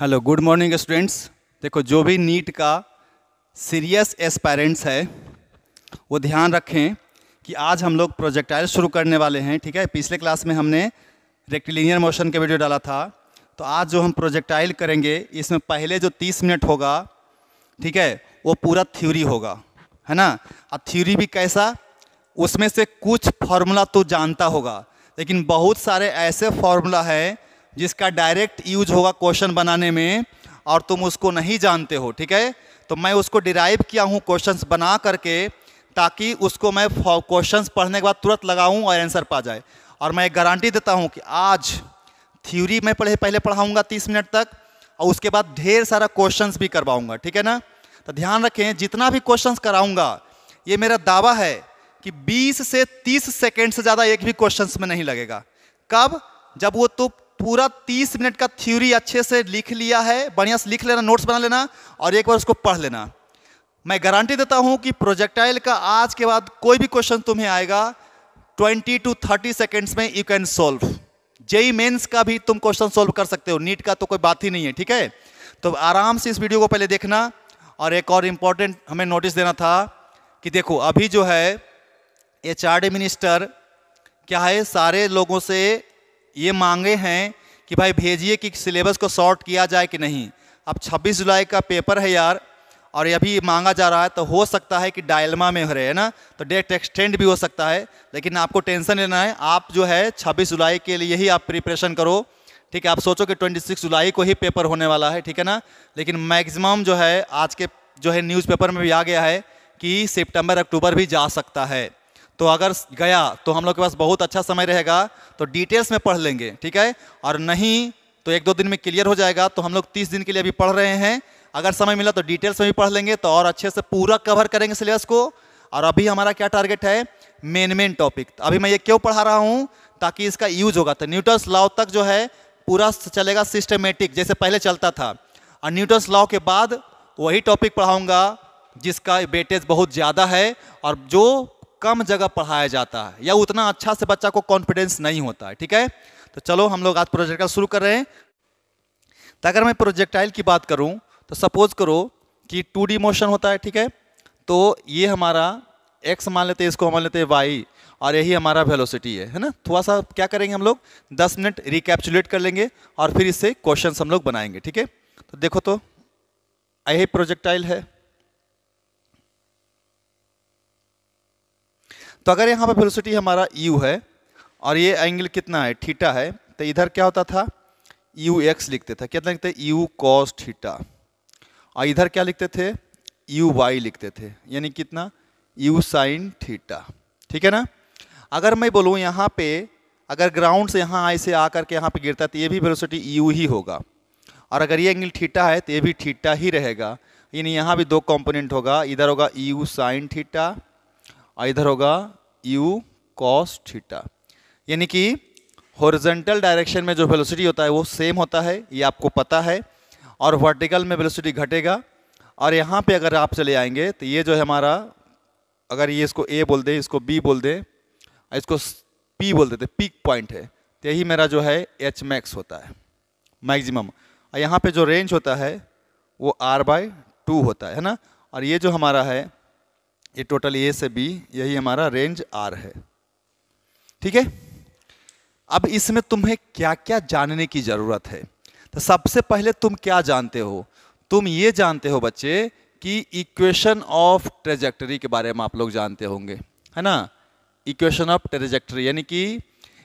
Hello good morning students देखो जो भी नीट का सीरियस एस्पायरेंट्स है वो ध्यान रखें कि आज हम लोग प्रोजेक्टाइल शुरू करने वाले हैं ठीक है पिछले क्लास में हमने रेक्टिलिनियर मोशन के वीडियो डाला था तो आज जो हम प्रोजेक्टाइल करेंगे इसमें पहले जो 30 मिनट होगा ठीक है वो पूरा थ्योरी होगा है ना और थ्योरी भी कैसा उसमें से कुछ फार्मूला तो जानता होगा लेकिन बहुत सारे ऐसे फार्मूला है जिसका डायरेक्ट यूज होगा क्वेश्चन बनाने में और तुम उसको नहीं जानते हो ठीक है तो मैं उसको डिराइव किया हूँ क्वेश्चंस बना करके ताकि उसको मैं क्वेश्चंस पढ़ने के बाद तुरंत लगाऊँ और आंसर पा जाए और मैं गारंटी देता हूँ कि आज थ्योरी मैं पहले पहले पढ़ाऊँगा तीस मिनट तक और उसके बाद ढेर सारा क्वेश्चन भी करवाऊँगा ठीक है ना तो ध्यान रखें जितना भी क्वेश्चन कराऊँगा ये मेरा दावा है कि 20 से 30 सेकेंड से ज़्यादा एक भी क्वेश्चन में नहीं लगेगा कब जब वो तुम पूरा तीस मिनट का थ्योरी अच्छे से लिख लिया है बढ़िया से लिख लेना नोट्स बना लेना और एक बार उसको पढ़ लेना मैं गारंटी देता हूं कि प्रोजेक्टाइल का आज के बाद कोई भी क्वेश्चन तुम्हें आएगा 20 टू 30 सेकेंड्स में you can solve JEE Mains का भी तुम क्वेश्चन सोल्व कर सकते हो नीट का तो कोई बात ही नहीं है ठीक है तो आराम से इस वीडियो को पहले देखना और एक और इम्पॉर्टेंट हमें नोटिस देना था कि देखो अभी जो है एच मिनिस्टर क्या है सारे लोगों से ये मांगे हैं कि भाई भेजिए कि सिलेबस को शॉर्ट किया जाए कि नहीं अब 26 जुलाई का पेपर है यार और ये मांगा जा रहा है तो हो सकता है कि डायलमा में हो रहे हैं ना तो डेट एक्सटेंड भी हो सकता है लेकिन आपको टेंशन लेना है आप जो है 26 जुलाई के लिए ही आप प्रिपरेशन करो ठीक है आप सोचो कि 26 जुलाई को ही पेपर होने वाला है ठीक है ना लेकिन मैगजिम जो है आज के जो है न्यूज़पेपर में भी आ गया है कि सितंबर अक्टूबर भी जा सकता है तो अगर गया तो हम लोग के पास बहुत अच्छा समय रहेगा तो डिटेल्स में पढ़ लेंगे ठीक है और नहीं तो एक दो दिन में क्लियर हो जाएगा तो हम लोग तीस दिन के लिए अभी पढ़ रहे हैं अगर समय मिला तो डिटेल्स में भी पढ़ लेंगे तो और अच्छे से पूरा कवर करेंगे सिलेबस को और अभी हमारा क्या टारगेट है मेन मेन टॉपिक अभी मैं ये क्यों पढ़ा रहा हूँ ताकि इसका यूज होगा तो न्यूटन्स लॉ तक जो है पूरा चलेगा सिस्टमेटिक जैसे पहले चलता था और न्यूटन्स लॉ के बाद वही टॉपिक पढ़ाऊँगा जिसका बेटेज बहुत ज़्यादा है और जो कम जगह पढ़ाया जाता है या उतना अच्छा से बच्चा को कॉन्फिडेंस नहीं होता है ठीक है तो चलो हम लोग आज प्रोजेक्टाइल शुरू कर रहे हैं तो अगर मैं प्रोजेक्टाइल की बात करूं तो सपोज करो कि टू डी मोशन होता है ठीक है तो ये हमारा एक्स मान लेते हैं इसको मान लेते हैं वाई और यही हमारा वेलोसिटी है है ना थोड़ा सा क्या करेंगे हम लोग दस मिनट रिकैप्चुलेट कर लेंगे और फिर इससे क्वेश्चन हम लोग बनाएंगे ठीक है तो देखो तो यही प्रोजेक्टाइल है तो अगर यहाँ पर वेलोसिटी हमारा यू है और ये एंगल कितना है ठीटा है तो इधर क्या होता था यू एक्स लिखते थे कितना लिखते यू कॉस ठीटा और इधर क्या लिखते थे यू वाई लिखते थे यानी कितना यू साइन ठीटा ठीक है ना अगर मैं बोलूँ यहाँ पे अगर ग्राउंड से यहाँ ऐसे आकर के यहाँ पे गिरता तो ये भी वेलोसिटी यू ही होगा और अगर ये एंगल ठीटा है तो ये भी ठीटा ही रहेगा यानी यहाँ भी दो कंपोनेंट होगा इधर होगा यू साइन ठीटा और इधर होगा यू कॉस थीटा यानी कि हॉरिजेंटल डायरेक्शन में जो वेलोसिटी होता है वो सेम होता है ये आपको पता है और वर्टिकल में वेलोसिटी घटेगा और यहाँ पे अगर आप चले आएंगे तो ये जो है हमारा अगर ये इसको ए बोल दें इसको बी बोल दें इसको पी बोल देते पीक पॉइंट है तो यही मेरा जो है एच मैक्स होता है मैक्सिमम और यहाँ पे जो रेंज होता है वो आर बाय टू होता है ना और ये जो हमारा है ये टोटल ए से बी यही हमारा रेंज आर है ठीक है अब इसमें तुम्हें क्या क्या जानने की ज़रूरत है तो सबसे पहले तुम क्या जानते हो तुम ये जानते हो बच्चे कि इक्वेशन ऑफ ट्रेजेक्टरी के बारे में आप लोग जानते होंगे है ना इक्वेशन ऑफ ट्रेजेक्टरी यानी कि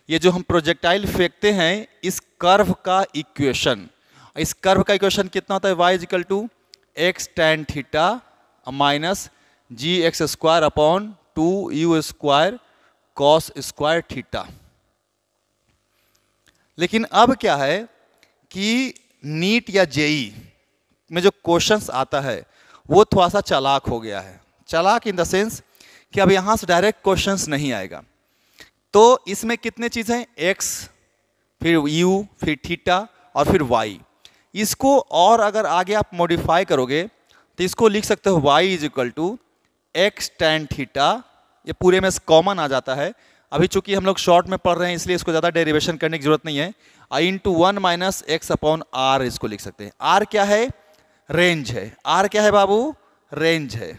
ये जो हम प्रोजेक्टाइल फेंकते हैं इस कर्व का इक्वेशन इस कर्व का इक्वेशन कितना होता है y is equal to x tan theta minus g x square upon two u square cos square theta लेकिन अब क्या है कि नीट या जेई में जो क्वेश्चंस आता है वो थोड़ा सा चालाक हो गया है चालाक इन द सेंस कि अब यहां से डायरेक्ट क्वेश्चंस नहीं आएगा तो इसमें कितने चीज़ें हैं एक्स फिर यू फिर थीटा और फिर वाई इसको और अगर आगे आप मॉडिफाई करोगे तो इसको लिख सकते हो y is equal to x tan theta ये पूरे में कॉमन आ जाता है अभी चूंकि हम लोग शॉर्ट में पढ़ रहे हैं इसलिए इसको ज़्यादा डेरिवेशन करने की जरूरत नहीं है into one minus x upon r इसको लिख सकते हैं आर क्या है रेंज है आर क्या है बाबू रेंज है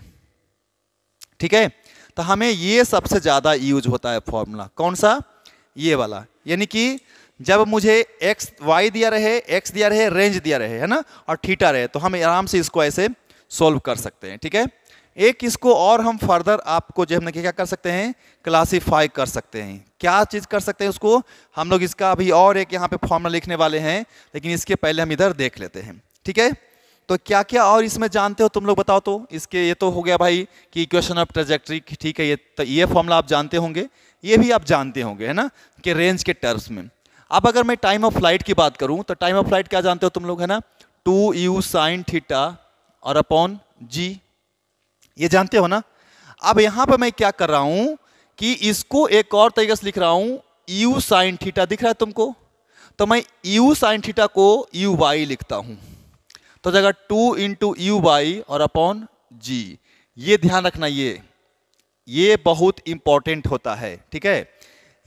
ठीक है तो हमें ये सबसे ज़्यादा यूज होता है फॉर्मूला कौन सा ये वाला यानी कि जब मुझे एक्स वाई दिया रहे एक्स दिया रहे रेंज दिया रहे है ना और थीटा रहे तो हम आराम से इसको ऐसे सोल्व कर सकते हैं ठीक है एक इसको और हम फर्दर आपको जो हमने क्या कर सकते हैं क्लासीफाई कर सकते हैं क्या चीज़ कर सकते हैं उसको हम लोग इसका अभी और एक यहाँ पे फॉर्मूला लिखने वाले हैं लेकिन इसके पहले हम इधर देख लेते हैं ठीक है तो क्या क्या और इसमें जानते हो तुम लोग बताओ तो इसके ये तो हो गया भाई कि इक्वेशन ऑफ ट्रेजेक्ट्री ठीक है ये तो ये फॉर्मूला आप जानते होंगे ये भी आप जानते होंगे है ना कि रेंज के टर्म्स में अब अगर मैं टाइम ऑफ फ्लाइट की बात करूं तो टाइम ऑफ फ्लाइट क्या जानते हो तुम लोग है ना टू यू साइन थीटा और अपॉन जी ये जानते हो ना अब यहां पर मैं क्या कर रहा हूं कि इसको एक और तरीके से लिख रहा हूं यू साइन थीटा दिख रहा है तुमको तो मैं यू साइन थीटा को यू वाई लिखता हूं तो जगह टू इंटू यू वाई और अपॉन जी ये ध्यान रखना ये ये बहुत इंपॉर्टेंट होता है ठीक है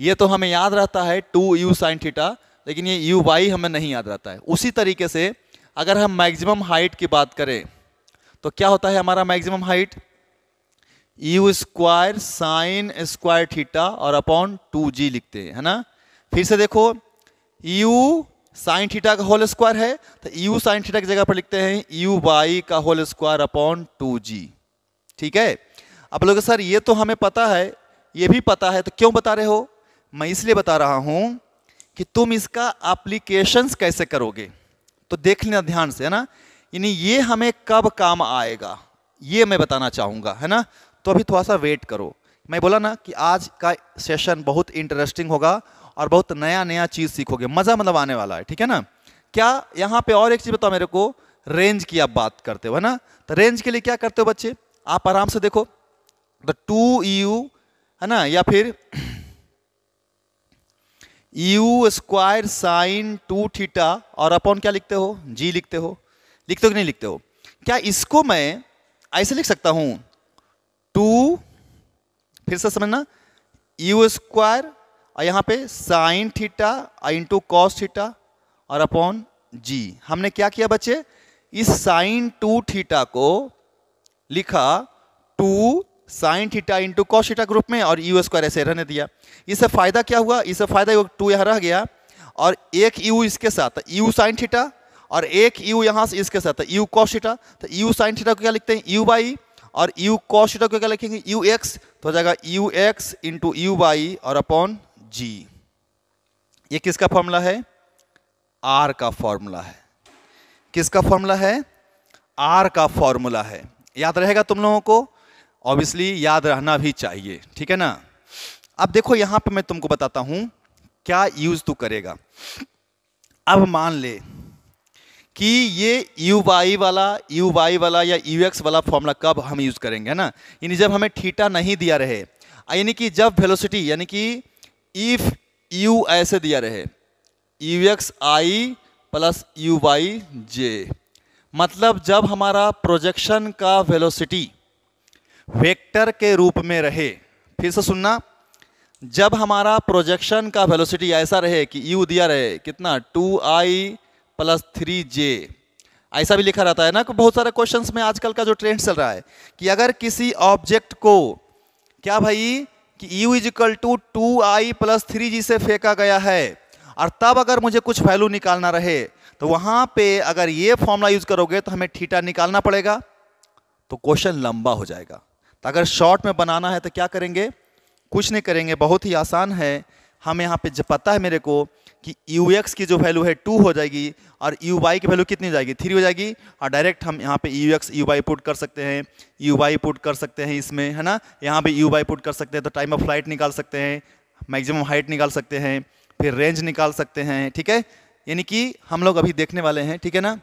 ये तो हमें याद रहता है टू यू साइन थीटा लेकिन ये यू वाई हमें नहीं याद रहता है उसी तरीके से अगर हम मैक्सिमम हाइट की बात करें तो क्या होता है हमारा maximum height u square sine square theta और अपॉन टू जी लिखते हैं है ना फिर से देखो यू साइन थीटा का होल स्क्वायर है तो यू साइन थीटा की जगह पर लिखते हैं यू वाई का whole square upon two g ठीक है आप लोग सर ये तो हमें पता है ये भी पता है तो क्यों बता रहे हो मैं इसलिए बता रहा हूं कि तुम इसका एप्लीकेशंस कैसे करोगे तो देख लेना ध्यान से है ना यानी ये हमें कब काम आएगा ये मैं बताना चाहूँगा है ना तो अभी थोड़ा सा वेट करो मैं बोला ना कि आज का सेशन बहुत इंटरेस्टिंग होगा और बहुत नया नया चीज़ सीखोगे मज़ा मतलब आने वाला है ठीक है ना क्या यहाँ पे और एक चीज़ बताओ मेरे को रेंज की आप बात करते हो है ना तो रेंज के लिए क्या करते हो बच्चे आप आराम से देखो द टू यू है ना या फिर u square sine two theta और अपॉन क्या लिखते हो जी लिखते हो लिखते हो कि नहीं लिखते हो क्या इसको मैं ऐसे लिख सकता हूं टू फिर से समझना यू स्क्वायर और यहां पे sine theta into cos theta और अपॉन जी हमने क्या किया बच्चे इस साइन टू थीटा को लिखा two sine theta into cos theta group में और यू स्क्वायर ऐसे रहने दिया इससे फायदा क्या हुआ इससे फायदा टू यहां रह गया और एक यू इसके साथ यू साइन थीटा और एक यू यहाँ से इसके साथ यू कॉशिटा तो यू साइन थीटा को क्या लिखते हैं यू बाई e, और यू कॉशिटा को क्या लिखेंगे यू एक्स तो हो जाएगा u x into u y और अपॉन जी ये किसका फॉर्मूला है आर का फॉर्मूला है किसका फॉर्मूला है आर का फॉर्मूला है याद रहेगा तुम लोगों को ऑब्वियसली याद रहना भी चाहिए ठीक है ना अब देखो यहाँ पर मैं तुमको बताता हूँ क्या यूज़ तू करेगा अब मान ले कि ये यू वाई वाला यू वाई वाला या यू एक्स वाला फॉर्मूला कब हम यूज़ करेंगे है ना यानी जब हमें ठीटा नहीं दिया रहे यानी कि जब वेलोसिटी यानी कि इफ़ यू ऐसे दिया रहे u x i plus u y j मतलब जब हमारा प्रोजेक्शन का वेलोसिटी वेक्टर के रूप में रहे फिर से सुनना जब हमारा प्रोजेक्शन का वेलोसिटी ऐसा रहे कि यू दिया रहे कितना two i plus three j ऐसा भी लिखा रहता है ना कि बहुत सारे क्वेश्चंस में आजकल का जो ट्रेंड चल रहा है कि अगर किसी ऑब्जेक्ट को क्या भाई कि u is equal to two i plus three j से फेंका गया है और तब अगर मुझे कुछ वैल्यू निकालना रहे तो वहां पे अगर ये फॉर्मूला यूज करोगे तो हमें ठीटा निकालना पड़ेगा तो क्वेश्चन लंबा हो जाएगा तो अगर शॉर्ट में बनाना है तो क्या करेंगे कुछ नहीं करेंगे बहुत ही आसान है हम यहाँ पे पता है मेरे को कि यू एक्स की जो वैल्यू है टू हो जाएगी और यू वाई की वैल्यू कितनी हो जाएगी थ्री हो जाएगी और डायरेक्ट हम यहाँ पे u x you y put कर सकते हैं यू वाई पुट कर सकते हैं इसमें है ना यहाँ पे यू वाई पुट कर सकते हैं तो टाइम ऑफ फ्लाइट निकाल सकते हैं मैक्सिमम हाइट निकाल सकते हैं फिर रेंज निकाल सकते हैं ठीक है यानी कि हम लोग अभी देखने वाले हैं ठीक है ना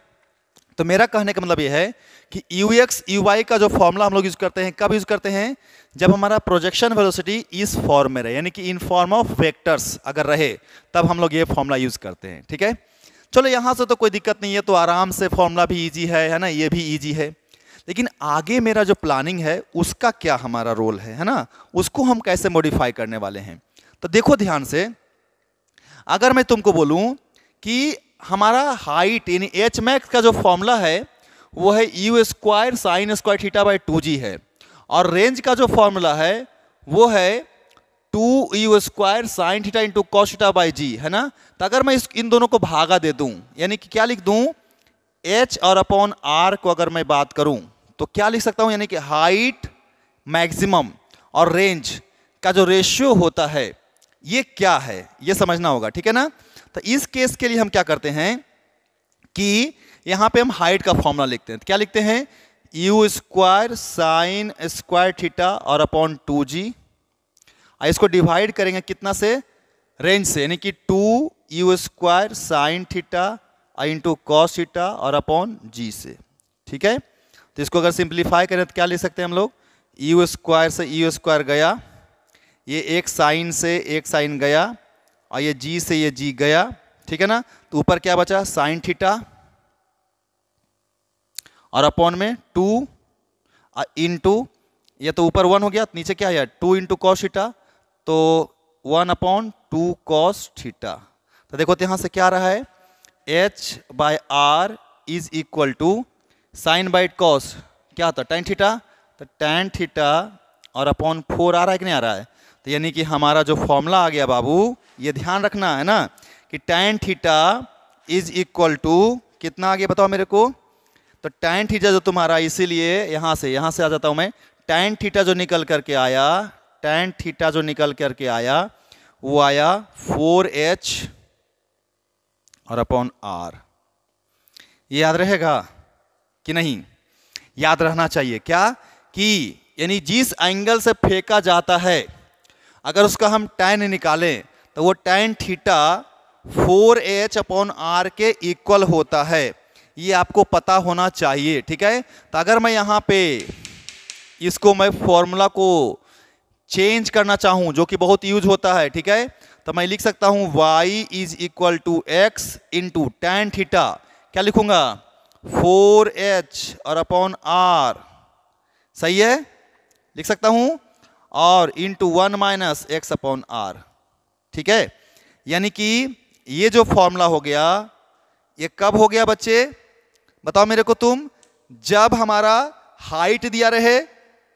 तो मेरा कहने का मतलब यह है कि यू एक्स यू वाई का जो फॉर्मूला हम लोग यूज़ करते हैं कब यूज़ करते हैं जब हमारा प्रोजेक्शन वेलोसिटी इस फॉर्म में रहे यानी कि इन फॉर्म ऑफ वेक्टर्स अगर रहे तब हम लोग ये फॉर्मूला यूज़ करते हैं ठीक है चलो यहाँ से तो कोई दिक्कत नहीं है तो आराम से फॉर्मूला भी ईजी है है ना ये भी ईजी है लेकिन आगे मेरा जो प्लानिंग है उसका क्या हमारा रोल है है ना उसको हम कैसे मॉडिफाई करने वाले हैं तो देखो ध्यान से अगर मैं तुमको बोलूं कि हमारा हाइट यानी एच मैक्स का जो फॉर्मूला है वो है u square sine square theta by two g है और रेंज का जो फॉर्मूला है वो है two u square sine theta into cos theta by g है ना तो अगर मैं इस इन दोनों को भागा दे दूं यानी कि क्या लिख दूं एच और अपॉन आर को अगर मैं बात करूं तो क्या लिख सकता हूं यानी कि हाइट मैक्सिमम और रेंज का जो रेशियो होता है ये क्या है ये समझना होगा ठीक है ना तो इस केस के लिए हम क्या करते हैं कि यहां पे हम हाइट का फॉर्मूला लिखते हैं तो क्या लिखते हैं u square sine square theta और अपॉन टू जी इसको डिवाइड करेंगे कितना से रेंज से यानी कि two u square sine theta into cos theta और अपॉन जी से ठीक है तो इसको अगर सिंप्लीफाई करें तो क्या ले सकते हैं हम लोग यू स्क्वायर से यू स्क्वायर गया ये एक साइन से एक साइन गया और ये जी से ये जी गया ठीक है ना तो ऊपर क्या बचा साइन थीटा और अपॉन में टू इन टू यह तो ऊपर वन हो गया नीचे क्या आया टू इंटू कॉस थीटा तो one upon two cos theta तो देखो तो यहां से क्या आ रहा है h by r is equal to sine by cos क्या होता है टेन थीटा तो टेन थीटा और अपॉन फोर आ रहा है कि नहीं आ रहा है तो यानी कि हमारा जो फॉर्मूला आ गया बाबू ये ध्यान रखना है ना कि tan theta is equal to कितना आ गया बताओ मेरे को तो टैन थीटा जो तुम्हारा इसीलिए यहाँ से यहाँ से आ जाता हूँ मैं टैन थीटा जो निकल करके आया टैन थीटा जो निकल करके आया वो आया फोर एच और अपॉन आर ये याद रहेगा कि नहीं याद रहना चाहिए क्या कि यानी जिस एंगल से फेंका जाता है अगर उसका हम टैन निकालें तो वो tan theta four h upon r के इक्वल होता है ये आपको पता होना चाहिए ठीक है तो अगर मैं यहाँ पे इसको मैं फॉर्मूला को चेंज करना चाहूँ जो कि बहुत यूज होता है ठीक है तो मैं लिख सकता हूँ y is equal to x to tan theta क्या लिखूँगा फोर एच और अपॉन आर सही है लिख सकता हूँ और into one minus x upon r ठीक है यानी कि ये जो फॉर्मूला हो गया ये कब हो गया बच्चे बताओ मेरे को तुम जब हमारा हाइट दिया रहे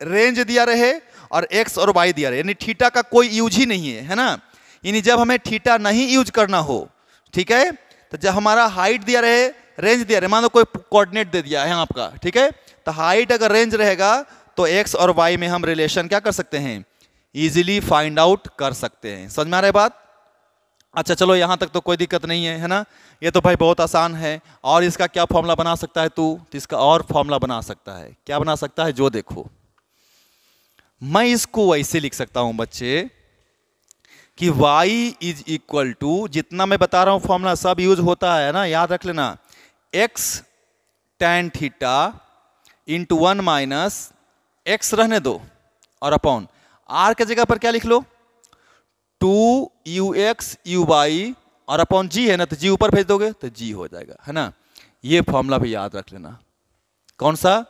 रेंज दिया रहे और एक्स और वाई दिया रहे यानी थीटा का कोई यूज ही नहीं है है ना यानी जब हमें ठीटा नहीं यूज करना हो ठीक है तो जब हमारा हाइट दिया रहे रेंज दिया रहे मान लो कोई कोऑर्डिनेट दे दिया है आपका ठीक है तो हाइट अगर रेंज रहेगा तो एक्स और वाई में हम रिलेशन क्या कर सकते हैं ईजिली फाइंड आउट कर सकते हैं समझ में आ रहा बात अच्छा चलो यहाँ तक तो कोई दिक्कत नहीं है है ना ये तो भाई बहुत आसान है और इसका क्या फॉर्मूला बना सकता है तू तो इसका और फॉर्मूला बना सकता है क्या बना सकता है जो देखो मैं इसको ऐसे लिख सकता हूँ बच्चे कि y इज इक्वल टू जितना मैं बता रहा हूँ फॉर्मूला सब यूज होता है ना याद रख लेना x tan theta into one minus x रहने दो और अपॉन आर के जगह पर क्या लिख लो two you x you Y और अपॉन जी है ना तो जी ऊपर भेज दोगे तो जी हो जाएगा है ना ये फॉर्मूला भी याद रख लेना कौन सा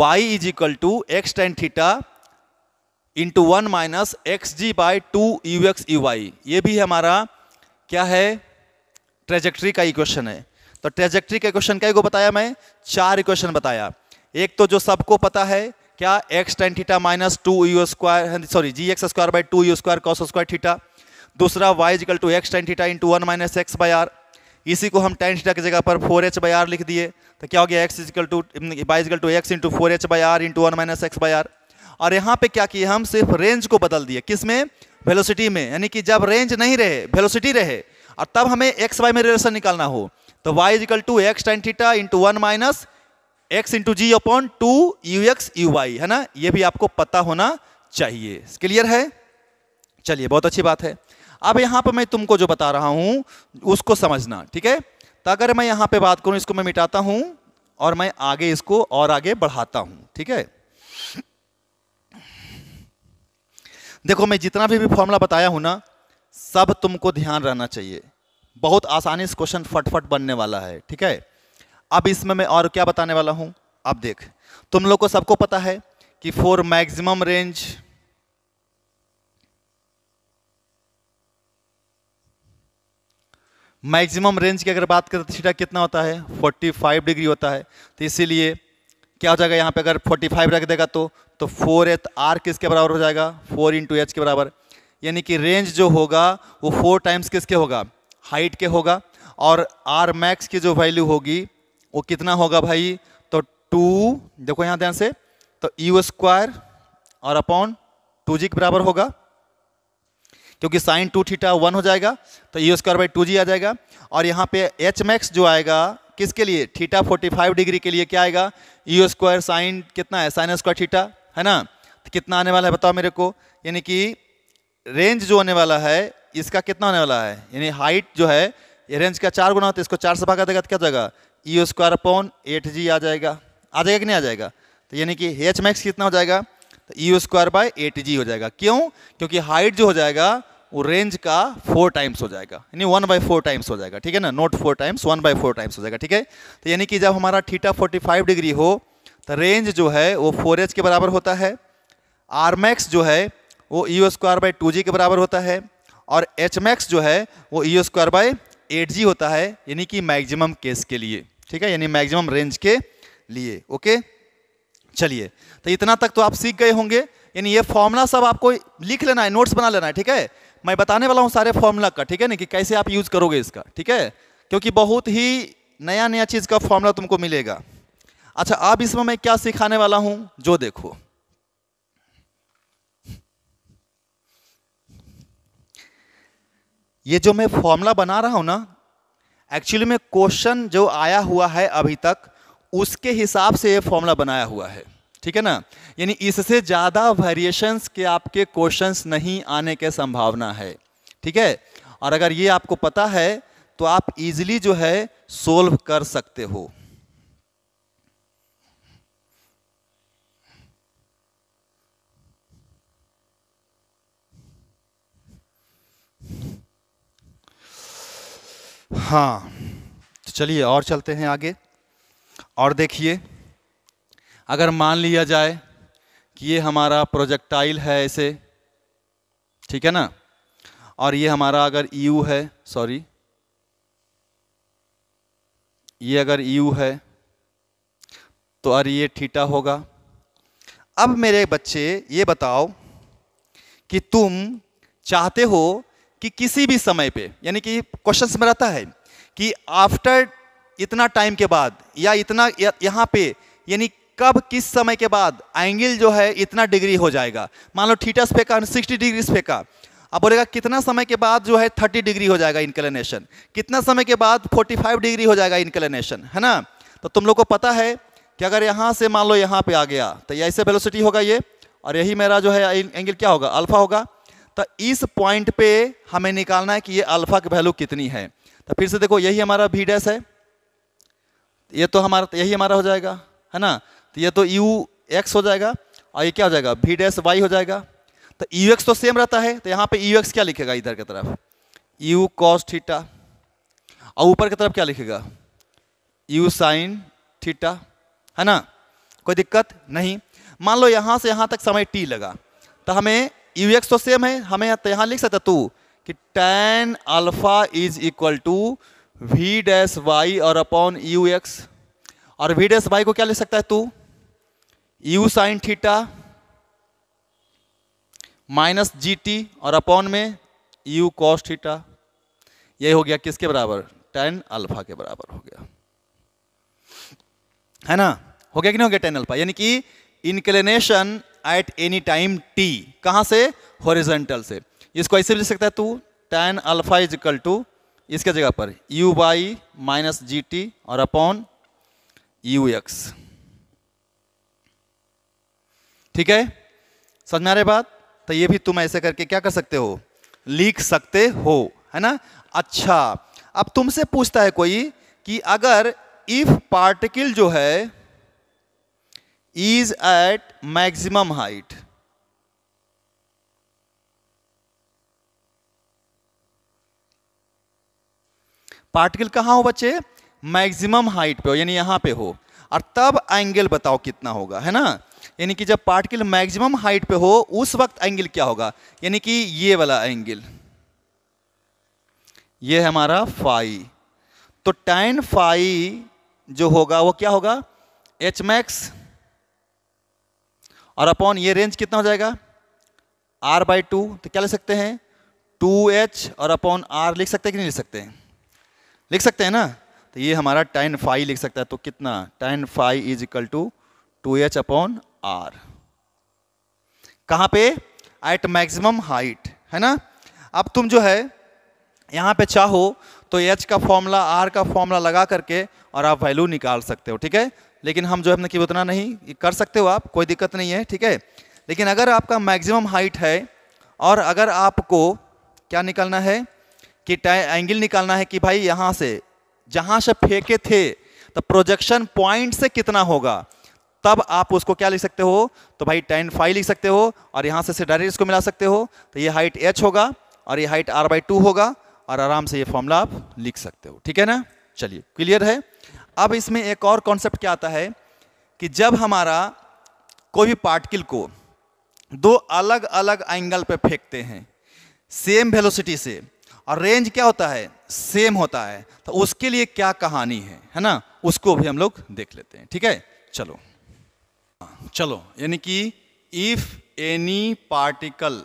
y is equal to x tan theta into one minus x g by two you x you y ये भी हमारा क्या है ट्रेजेक्ट्री का इक्वेशन है तो ट्रेजेक्ट्री का इक्वेशन क्या को बताया मैं चार इक्वेशन बताया एक तो जो सबको पता है क्या x tan theta minus two u square sorry g x square by two u square cos square theta दूसरा y is equal to x tan theta into one minus x by r इसी को हम टेन थीटा की जगह पर four h by are लिख दिए तो क्या हो गया x is equal to y is equal to x into four h by r into one minus x by r और यहाँ पे क्या किए हम सिर्फ रेंज को बदल दिए किस में वेलोसिटी में यानी कि जब रेंज नहीं रहे वेलोसिटी रहे और तब हमें एक्स वाई में रिलेशन निकालना हो तो y is equal to x tan theta into one minus x into g upon two you x you Y है ना ये भी आपको पता होना चाहिए क्लियर है चलिए बहुत अच्छी बात है अब यहां पर मैं तुमको जो बता रहा हूं उसको समझना ठीक है तो अगर मैं यहां पे बात करूं इसको मैं मिटाता हूं और मैं आगे इसको और आगे बढ़ाता हूं ठीक है देखो मैं जितना भी भी फॉर्मूला बताया हूं ना सब तुमको ध्यान रहना चाहिए बहुत आसानी से क्वेश्चन फटफट बनने वाला है ठीक है अब इसमें मैं और क्या बताने वाला हूं आप देख तुम लोग को सबको पता है कि for maximum range maximum range की अगर बात करें तो थीटा कितना होता है 45 डिग्री होता है तो इसीलिए क्या हो जाएगा यहाँ पे अगर 45 रख देगा तो तो फोर एथ आर किसके बराबर हो जाएगा फोर इंटू एच के बराबर यानी कि रेंज जो होगा वो फोर टाइम्स किसके होगा हाइट के होगा और आर मैक्स की जो वैल्यू होगी वो कितना होगा भाई तो टू देखो यहाँ ध्यान से तो यू स्क्वायर और अपॉन टू जी के बराबर होगा क्योंकि साइन टू थीटा वन हो जाएगा तो u square by two g आ जाएगा और यहाँ पे एच मैक्स जो आएगा किसके लिए थीटा 45 डिग्री के लिए क्या आएगा यू स्क्वायर साइन कितना है साइन स्क्वायर थीटा है ना तो कितना आने वाला है बताओ मेरे को यानी कि रेंज जो होने वाला है इसका कितना होने वाला है यानी हाइट जो है ये रेंज का चार गुना होता है इसको चार से भागा देगा तो क्या जाएगा ई स्क्वायर अपॉन एट जी आ जाएगा आ जाएगा कि नहीं आ जाएगा तो यानी कि एच मैक्स कितना हो जाएगा तो e square by eight g हो जाएगा क्यों क्योंकि हाइट जो हो जाएगा वो रेंज का फोर टाइम्स हो जाएगा यानी वन बाई फोर टाइम्स हो जाएगा ठीक है ना not four times one by four times हो जाएगा ठीक है तो यानी कि जब हमारा थीटा फोर्टी फाइव डिग्री हो तो रेंज जो है वो फोर एच के बराबर होता है आर मैक्स जो है वो e square by two g के बराबर होता है और एच मैक्स जो है वो e square by eight g होता है यानी कि मैक्सिमम केस के लिए ठीक है यानी मैक्सिमम रेंज के लिए ओके चलिए तो इतना तक तो आप सीख गए होंगे यानी ये फॉर्मूला सब आपको लिख लेना है नोट्स बना लेना है ठीक है मैं बताने वाला हूँ सारे फॉर्मूला का ठीक है ना कि कैसे आप यूज करोगे इसका ठीक है क्योंकि बहुत ही नया नया चीज़ का फॉर्मूला तुमको मिलेगा अच्छा अब इसमें मैं क्या सिखाने वाला हूँ जो देखो ये जो मैं फॉर्मूला बना रहा हूं ना एक्चुअली में क्वेश्चन जो आया हुआ है अभी तक उसके हिसाब से ये फॉर्मूला बनाया हुआ है ठीक है ना यानी इससे ज़्यादा वेरिएशंस के आपके क्वेश्चंस नहीं आने के संभावना है ठीक है और अगर ये आपको पता है तो आप इजिली जो है सोल्व कर सकते हो हाँ चलिए और चलते हैं आगे और देखिए अगर मान लिया जाए कि ये हमारा प्रोजेक्टाइल है ऐसे ठीक है ना और ये हमारा अगर यू है सॉरी ये अगर यू है तो अरे ये ठीटा होगा अब मेरे बच्चे ये बताओ कि तुम चाहते हो कि किसी भी समय पे यानी कि क्वेश्चन में रहता है कि आफ्टर इतना टाइम के बाद या इतना यहाँ पे यानी कब किस समय के बाद एंगल जो है इतना डिग्री हो जाएगा मान लो थीटस पे का सिक्सटी डिग्रीज पे का अब बोलेगा कितना समय के बाद जो है थर्टी डिग्री हो जाएगा इंक्लेनेशन कितना समय के बाद फोर्टी फाइव डिग्री हो जाएगा इंक्लेनेशन है ना तो तुम लोग को पता है कि अगर यहाँ से मान लो यहाँ पे आ गया तो ऐसे वेलोसिटी होगा ये और यही मेरा जो है एंगल क्या होगा अल्फा होगा तो इस पॉइंट पे हमें निकालना है कि ये अल्फा की वैल्यू कितनी है तो फिर से देखो यही हमारा भी डैस है ये तो हमारा यही हमारा हो जाएगा है ना तो ये तो यू एक्स हो जाएगा और ये क्या हो जाएगा भी डैस वाई हो जाएगा तो यू एक्स तो सेम रहता है तो यहाँ पे यू एक्स क्या लिखेगा इधर की तरफ यू कॉस थीटा और ऊपर की तरफ क्या लिखेगा यू साइन थीटा है ना कोई दिक्कत नहीं मान लो यहाँ से यहाँ तक समय टी लगा तो हमें यू एक्स तो सेम है हमें तो यहाँ लिख सकते तू कि tan alpha is equal to v dash y और अपॉन यू एक्स और वी डैश वाई को क्या ले सकता है तू u sine theta minus g t और अपॉन में यू कॉस थीटा ये हो गया किसके बराबर टेन अल्फा के बराबर हो गया है ना हो गया कि नहीं हो गया टेन अल्फा यानी कि inclination at any time t कहां से हॉरिजेंटल से इसको ऐसे भी लिख सकता है तू tan alpha is equal to इसके जगह पर u y minus g t और अपॉन यू एक्स ठीक है समझ में आ रही बात तो ये भी तुम ऐसे करके क्या कर सकते हो लिख सकते हो है ना अच्छा अब तुमसे पूछता है कोई कि अगर इफ पार्टिकल जो है is at maximum height particle कहाँ हो बच्चे मैक्सिमम हाइट पे हो यानी यहाँ पे हो और तब एंगल बताओ कितना होगा है ना यानी कि जब पार्टिकल मैक्सिमम हाइट पे हो उस वक्त एंगल क्या होगा यानी कि ये वाला एंगल ये हमारा फाई तो टेन फाई जो होगा वो क्या होगा एच मैक्स और अपॉन ये रेंज कितना हो जाएगा आर बाई टू तो क्या लिख सकते हैं टू एच और अपॉन आर लिख सकते हैं कि नहीं लिख सकते हैं लिख सकते हैं ना तो ये हमारा टेन फाइव लिख सकता है तो कितना tan five is equal to two h upon r कहाँ पे एट मैक्सिमम हाइट है ना अब तुम जो है यहाँ पे चाहो तो एच का फॉर्मूला आर का फॉर्मूला लगा करके और आप वैल्यू निकाल सकते हो ठीक है लेकिन हम जो है कि उतना नहीं कर सकते हो आप कोई दिक्कत नहीं है ठीक है लेकिन अगर आपका मैक्सिमम हाइट है और अगर आपको क्या निकालना है कि एंगल निकालना है कि भाई यहाँ से जहाँ से फेंके थे तो प्रोजेक्शन पॉइंट से कितना होगा तब आप उसको क्या लिख सकते हो तो भाई टेन फाइव लिख सकते हो और यहाँ से डायरेक्ट इसको मिला सकते हो तो ये हाइट एच होगा और ये हाइट आर बाई टू होगा और आराम से ये फॉर्मूला आप लिख सकते हो ठीक है ना चलिए क्लियर है अब इसमें एक और कॉन्सेप्ट क्या आता है कि जब हमारा कोई भी पार्टिकल को दो अलग अलग एंगल पर फेंकते हैं सेम वेलोसिटी से और रेंज क्या होता है सेम होता है तो उसके लिए क्या कहानी है है ना उसको भी हम लोग देख लेते हैं ठीक है चलो चलो यानी कि इफ एनी पार्टिकल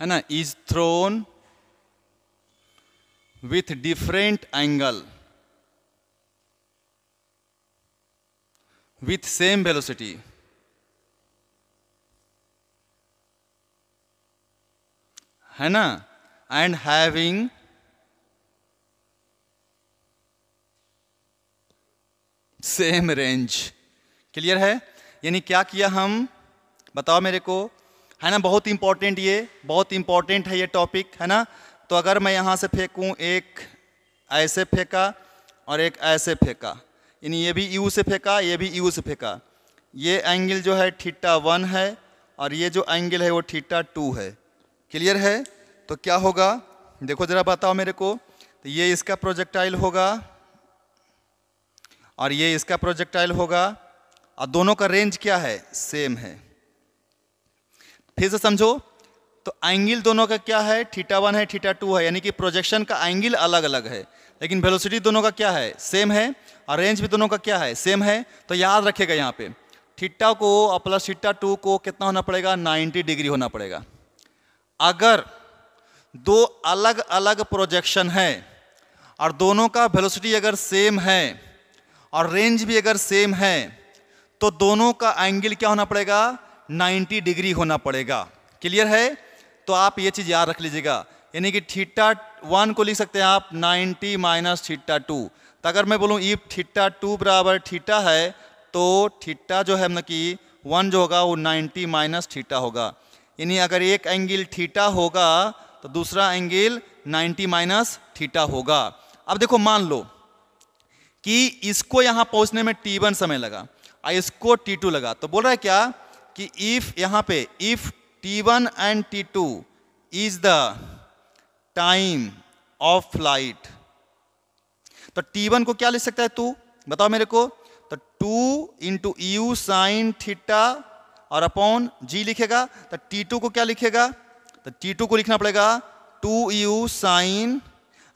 है ना is thrown with different angle with same velocity है ना and having same range clear है यानी क्या किया हम बताओ मेरे को है ना बहुत इंपॉर्टेंट ये बहुत इंपॉर्टेंट है ये टॉपिक है ना तो अगर मैं यहां से फेंकू एक ऐसे फेंका और एक ऐसे फेंका यानी ये भी यू से फेंका ये भी यू से फेंका ये एंगल जो है ठीटा वन है और ये जो एंगल है वो ठीटा टू है क्लियर है तो क्या होगा देखो ज़रा बताओ मेरे को तो ये इसका प्रोजेक्टाइल होगा और ये इसका प्रोजेक्टाइल होगा और दोनों का रेंज क्या है सेम है फिर से समझो तो एंगल दोनों का क्या है थीटा वन है थीटा टू है यानी कि प्रोजेक्शन का एंगल अलग अलग है लेकिन वेलोसिटी दोनों का क्या है सेम है और रेंज भी दोनों का क्या है सेम है तो याद रखेगा यहाँ पे थीटा को और प्लस थीटा टू को कितना होना पड़ेगा 90 डिग्री होना पड़ेगा अगर दो अलग अलग प्रोजेक्शन है और दोनों का वेलोसिटी अगर सेम है और रेंज भी अगर सेम है तो दोनों का एंगल क्या होना पड़ेगा 90 डिग्री होना पड़ेगा क्लियर है तो आप ये चीज़ याद रख लीजिएगा यानी कि थीटा वन को लिख सकते हैं आप 90 माइनस थीटा टू तो अगर मैं बोलूँ इफ थीटा टू बराबर थीटा है तो थीटा जो है मतलब कि वन जो होगा वो नाइन्टी माइनस होगा यानी अगर एक एंगल थीटा होगा तो दूसरा एंगल 90 माइनस थीटा होगा अब देखो मान लो कि इसको यहां पहुंचने में टी वन समय लगा और इसको टी टू लगा तो बोल रहा है क्या कि इफ़ यहां पे if t one and t two is the time of flight तो टी वन को क्या लिख सकता है तू बताओ मेरे को तो two into u sine theta और अपॉन जी लिखेगा तो टी टू को क्या लिखेगा तो टी टू को लिखना पड़ेगा टू यू साइन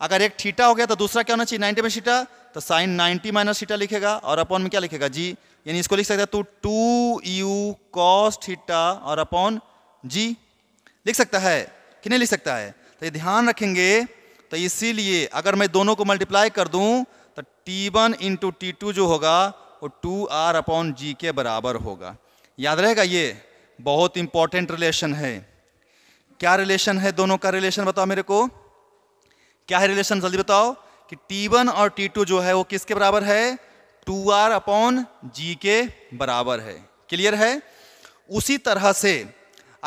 अगर एक थीटा हो गया तो दूसरा क्या होना चाहिए नाइन्टी में सीटा तो साइन नाइन्टी माइनस थीटा लिखेगा और अपॉन में क्या लिखेगा जी यानी इसको लिख सकते हैं तो टू यू कॉस थीटा और अपॉन जी लिख सकता है कि नहीं लिख सकता है तो ये ध्यान रखेंगे तो इसीलिए अगर मैं दोनों को मल्टीप्लाई कर दूं तो t one into t two जो होगा वो टू आर अपॉन जी के बराबर होगा याद रहेगा ये बहुत इंपॉर्टेंट रिलेशन है क्या रिलेशन है दोनों का रिलेशन बताओ मेरे को क्या है रिलेशन जल्दी बताओ कि T1 और T2 जो है वो किसके बराबर है 2R आर अपॉन जी के बराबर है क्लियर है उसी तरह से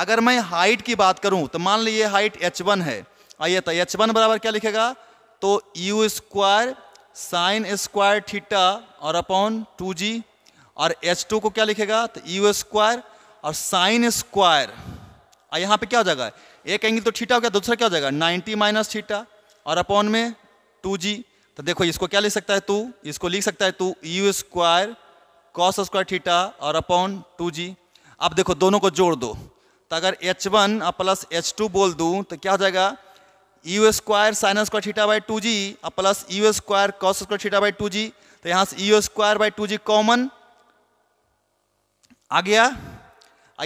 अगर मैं हाइट की बात करूं तो मान लीजिए हाइट h1 है आइए तो h1 बराबर क्या लिखेगा तो u square sine square theta और अपॉन टू जी और एच टू को क्या लिखेगा तो यू स्क्वायर और साइन स्क्वायर और यहाँ पे क्या हो जाएगा एक एंगल तो ठीटा हो गया दूसरा क्या हो जाएगा नाइन्टी माइनस ठीटा और अपॉन में टू जी तो देखो इसको क्या लिख सकता है तू इसको लिख सकता है तू u square cos square theta और अपॉन टू जी अब देखो दोनों को जोड़ दो तो अगर h one plus H two बोल दूँ तो क्या हो जाएगा u square sine square theta by two g plus u square cos square theta by two जी तो यहाँ से u square by two g common आ गया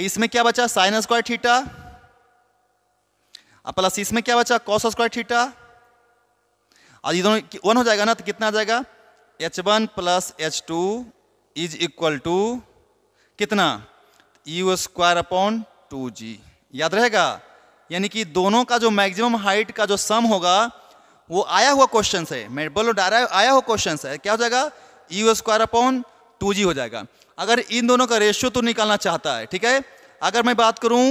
इसमें क्या बचा साइन स्क्वायर थीटा प्लस इसमें क्या बचा कॉस स्क्वायर थीटा और ये दोनों वन हो जाएगा ना तो कितना आ जाएगा h one plus H two is equal to कितना u square upon two g याद रहेगा यानी कि दोनों का जो मैक्सिमम हाइट का जो सम होगा वो आया हुआ क्वेश्चन है मैं बोलो डायरा आया हुआ क्वेश्चन है क्या हो जाएगा u square upon two g हो जाएगा अगर इन दोनों का रेशियो तो निकालना चाहता है ठीक है अगर मैं बात करूं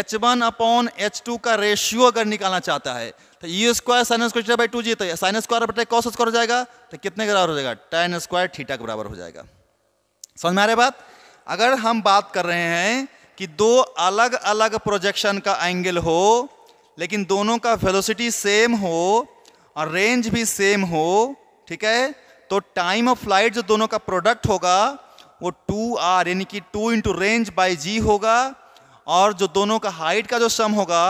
h one upon h two का रेशियो अगर निकालना चाहता है तो e square sine square by two जी तो साइन स्क्वायर बटे कॉस स्क्वायर हो जाएगा तो कितने के बराबर हो जाएगा टेन स्क्वायर थीटा के बराबर हो जाएगा समझ में आ रहे बात अगर हम बात कर रहे हैं कि दो अलग अलग प्रोजेक्शन का एंगल हो लेकिन दोनों का वेलोसिटी सेम हो और रेंज भी सेम हो ठीक है तो टाइम ऑफ फ्लाइट जो दोनों का प्रोडक्ट होगा वो टू आर यानी कि two into range by g होगा और जो दोनों का हाइट का जो सम होगा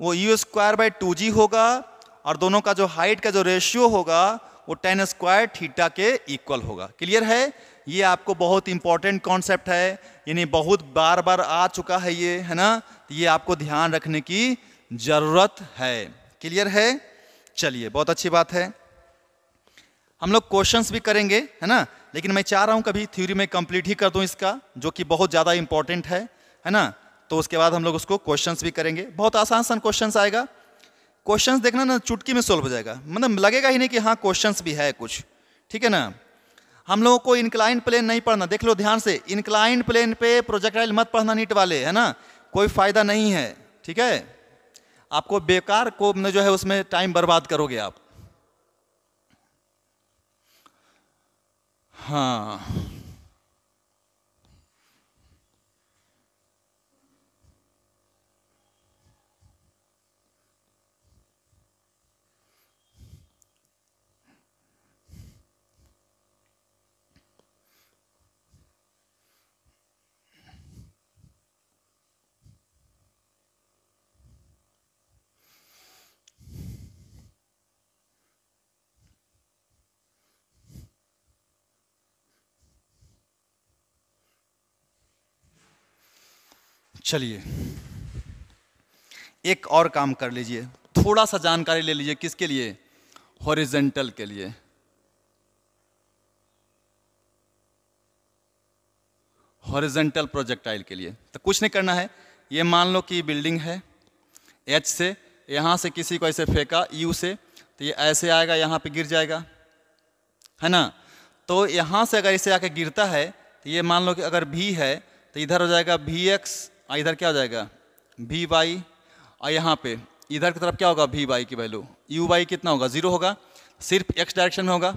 वो u square by two g होगा और दोनों का जो हाइट का जो रेशियो होगा वो टेन स्क्वायर थीटा के इक्वल होगा क्लियर है ये आपको बहुत इंपॉर्टेंट कॉन्सेप्ट है यानी बहुत बार बार आ चुका है ये है ना ये आपको ध्यान रखने की ज़रूरत है क्लियर है चलिए बहुत अच्छी बात है हम लोग क्वेश्चंस भी करेंगे है ना लेकिन मैं चाह रहा हूँ कभी थ्योरी में कंप्लीट ही कर दूँ इसका जो कि बहुत ज़्यादा इंपॉर्टेंट है है ना तो उसके बाद हम लोग उसको क्वेश्चंस भी करेंगे बहुत आसान आसान क्वेश्चन आएगा क्वेश्चन देखना ना चुटकी में सोल्व हो जाएगा मतलब लगेगा ही नहीं कि हाँ क्वेश्चन भी है कुछ ठीक है ना हम लोगों को इंक्लाइन प्लेन नहीं पढ़ना देख लो ध्यान से इंक्लाइन प्लेन पे प्रोजेक्टाइल मत पढ़ना नीट वाले है ना कोई फायदा नहीं है ठीक है आपको बेकार को मतलब जो है उसमें टाइम बर्बाद करोगे आप हाँ चलिए एक और काम कर लीजिए थोड़ा सा जानकारी ले लीजिए किसके लिए हॉरिजेंटल के लिए हॉरिजेंटल प्रोजेक्टाइल के लिए तो कुछ नहीं करना है ये मान लो कि बिल्डिंग है एच से यहां से किसी को ऐसे फेंका यू से तो ये ऐसे आएगा यहां पे गिर जाएगा है ना तो यहां से अगर इसे आके गिरता है तो ये मान लो कि अगर भी है तो इधर हो जाएगा भी एक्स और इधर क्या हो जाएगा वी वाई और यहाँ पे इधर की तरफ क्या होगा वी वाई की वैल्यू यू वाई कितना होगा जीरो होगा सिर्फ एक्स डायरेक्शन में होगा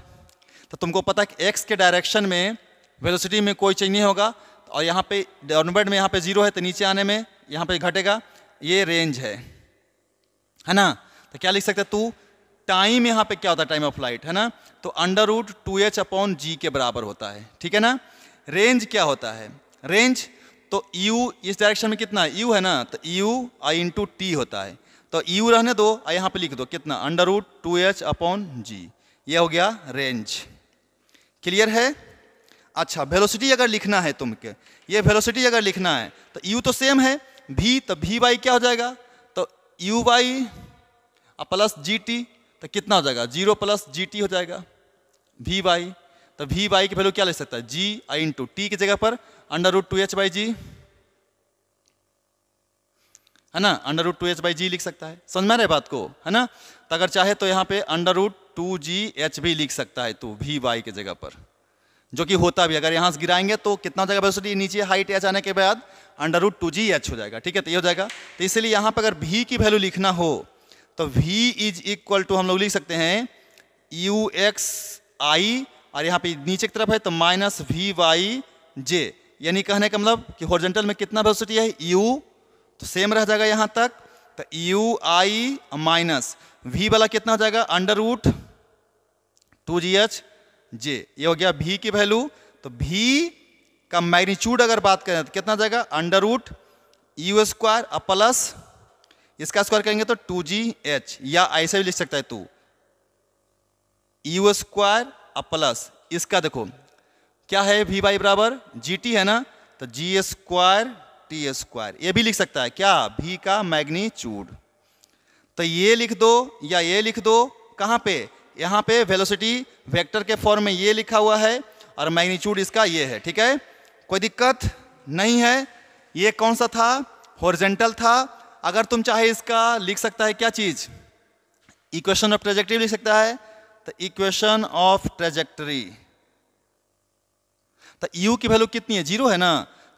तो तुमको पता है कि एक्स के डायरेक्शन में वेलोसिटी में कोई चेंज नहीं होगा और यहाँ पे डाउनवर्ड में यहाँ पे जीरो है तो नीचे आने में यहाँ पे घटेगा ये रेंज है है ना तो क्या लिख सकते तू टाइम यहाँ पे क्या होता है टाइम ऑफ फ्लाइट है ना तो under root two h upon g के बराबर होता है ठीक है ना रेंज क्या होता है रेंज तो U इस डायरेक्शन में कितना है U है ना तो U आई इंटू टी होता है तो U रहने दो और यहाँ पे लिख दो कितना under root two h upon g ये हो गया रेंज क्लियर है अच्छा वेलोसिटी अगर लिखना है तुमके ये वेलोसिटी अगर लिखना है तो U तो सेम है V तो V बाई क्या हो जाएगा तो U by plus g t तो कितना हो जाएगा जीरो प्लस जी टी हो जाएगा भी बाई तो भी बाई की वैल्यू क्या ले सकता है जी आई इंटू टी की जगह पर under root two h by g है ना under root two h by g लिख सकता है समझ में रहे बात को है ना तो अगर चाहे तो यहाँ पे under root two g h भी लिख सकता है तो वी वाई के जगह पर जो कि होता भी अगर यहाँ से गिराएंगे तो कितना जगह नीचे हाइट एच आने के बाद under root two g h हो जाएगा ठीक है तो ये हो जाएगा तो इसलिए यहाँ पर अगर वी की वैल्यू लिखना हो तो वी इज इक्वल टू हम लोग लिख सकते हैं यू एक्स आई और यहाँ पे नीचे की तरफ है तो माइनस वी वाई जे यानी कहने का मतलब कि हॉर्जेंटल में कितना वेलोसिटी है u तो सेम रह जाएगा यहाँ तक तो यू आई माइनस वी वाला कितना हो जाएगा under root two g h जे ये हो गया भी की वैल्यू तो भी का मैग्नीच्यूड अगर बात करें तो कितना जाएगा under root u square uh plus इसका स्क्वायर करेंगे तो टू जी एच या ऐसे भी लिख सकता है तू यू स्क्वायर अ प्लस इसका देखो क्या है वी वाई बराबर जी टी है ना तो जी स्क्वायर टी स्क्वायर ये भी लिख सकता है क्या भी का मैग्नीच्यूड तो ये लिख दो या ये लिख दो कहाँ पे यहाँ पे वेलोसिटी वेक्टर के फॉर्म में ये लिखा हुआ है और मैग्नीच्यूड इसका ये है ठीक है कोई दिक्कत नहीं है ये कौन सा था हॉर्जेंटल था अगर तुम चाहे इसका लिख सकता है क्या चीज़ इक्वेशन ऑफ ट्रेजेक्ट्री लिख सकता है तो इक्वेशन ऑफ ट्रेजेक्ट्री तो यू की वैल्यू कितनी है जीरो है ना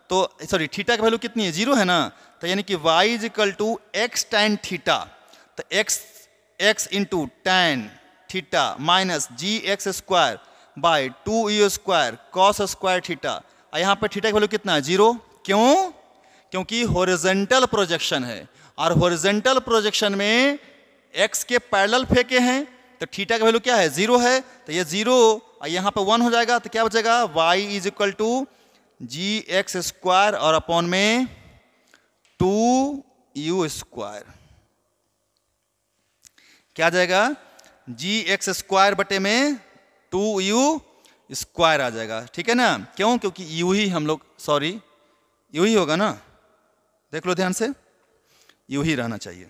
तो सॉरी थीटा की वैल्यू कितनी है जीरो है ना तो यानी कि y is equal to x tan theta तो x x into tan theta minus g x square by two u square cos square theta और यहाँ पर थीटा की वैल्यू कितना है जीरो क्यों क्योंकि होरिजेंटल प्रोजेक्शन है और होरिजेंटल प्रोजेक्शन में एक्स के पैरेलल फेंके हैं तो थीटा का वैल्यू क्या है जीरो है तो ये जीरो यहाँ पर वन हो जाएगा तो क्या बचेगा y is equal to g x square और अपॉन में टू यू स्क्वायर क्या जाएगा जी एक्स स्क्वायर बटे में टू यू स्क्वायर आ जाएगा ठीक है ना क्यों क्योंकि यू ही हम लोग सॉरी यू ही होगा ना देख लो ध्यान से यू ही रहना चाहिए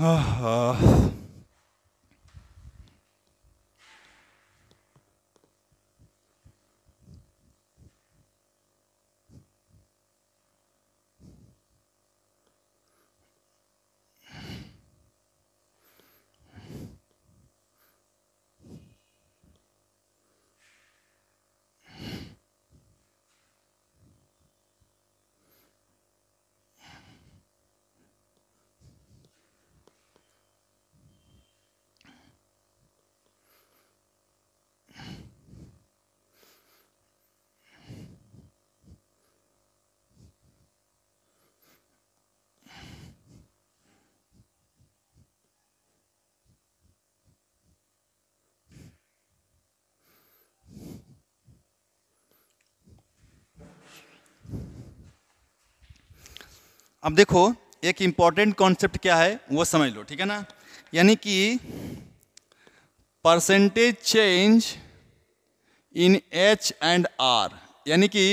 Oh, अब देखो एक इम्पॉर्टेंट कॉन्सेप्ट क्या है वो समझ लो ठीक है ना यानी कि percentage change in h and r यानी कि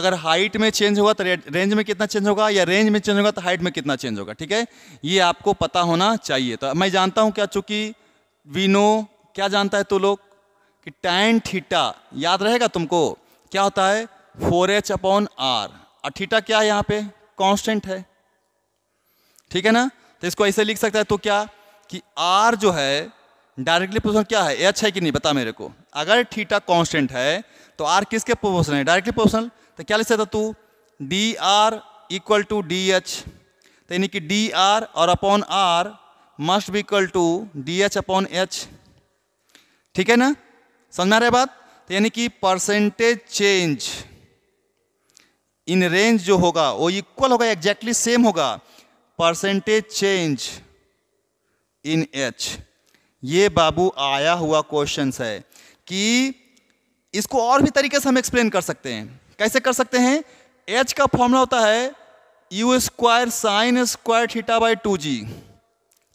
अगर हाइट में चेंज होगा तो रेंज में कितना चेंज होगा या रेंज में चेंज होगा तो हाइट में कितना चेंज होगा ठीक है ये आपको पता होना चाहिए तो मैं जानता हूँ क्या चूंकि विनो क्या जानता है तो लोग कि टैन थीटा याद रहेगा तुमको क्या होता है फोर एच अपॉन आर और थीटा क्या है यहाँ पे कांस्टेंट है ठीक है ना तो इसको ऐसे लिख सकता है तो क्या कि आर जो है डायरेक्टली प्रोपोर्शनल क्या है एच अच्छा है कि नहीं बता मेरे को अगर थीटा कांस्टेंट है तो आर किसके प्रोपोर्शनल है डायरेक्टली प्रोपोर्शनल तो क्या लिख सकता तू d r equal to d h तो यानी कि डी आर और upon r must be equal to d h upon h ठीक है ना समझ में आ रहा है बात तो यानी कि परसेंटेज चेंज इन रेंज जो होगा वो इक्वल होगा एग्जैक्टली सेम होगा परसेंटेज चेंज इन एच ये बाबू आया हुआ क्वेश्चन है कि इसको और भी तरीके से हम एक्सप्लेन कर सकते हैं कैसे कर सकते हैं एच का फॉर्मूला होता है u square sine square theta by two g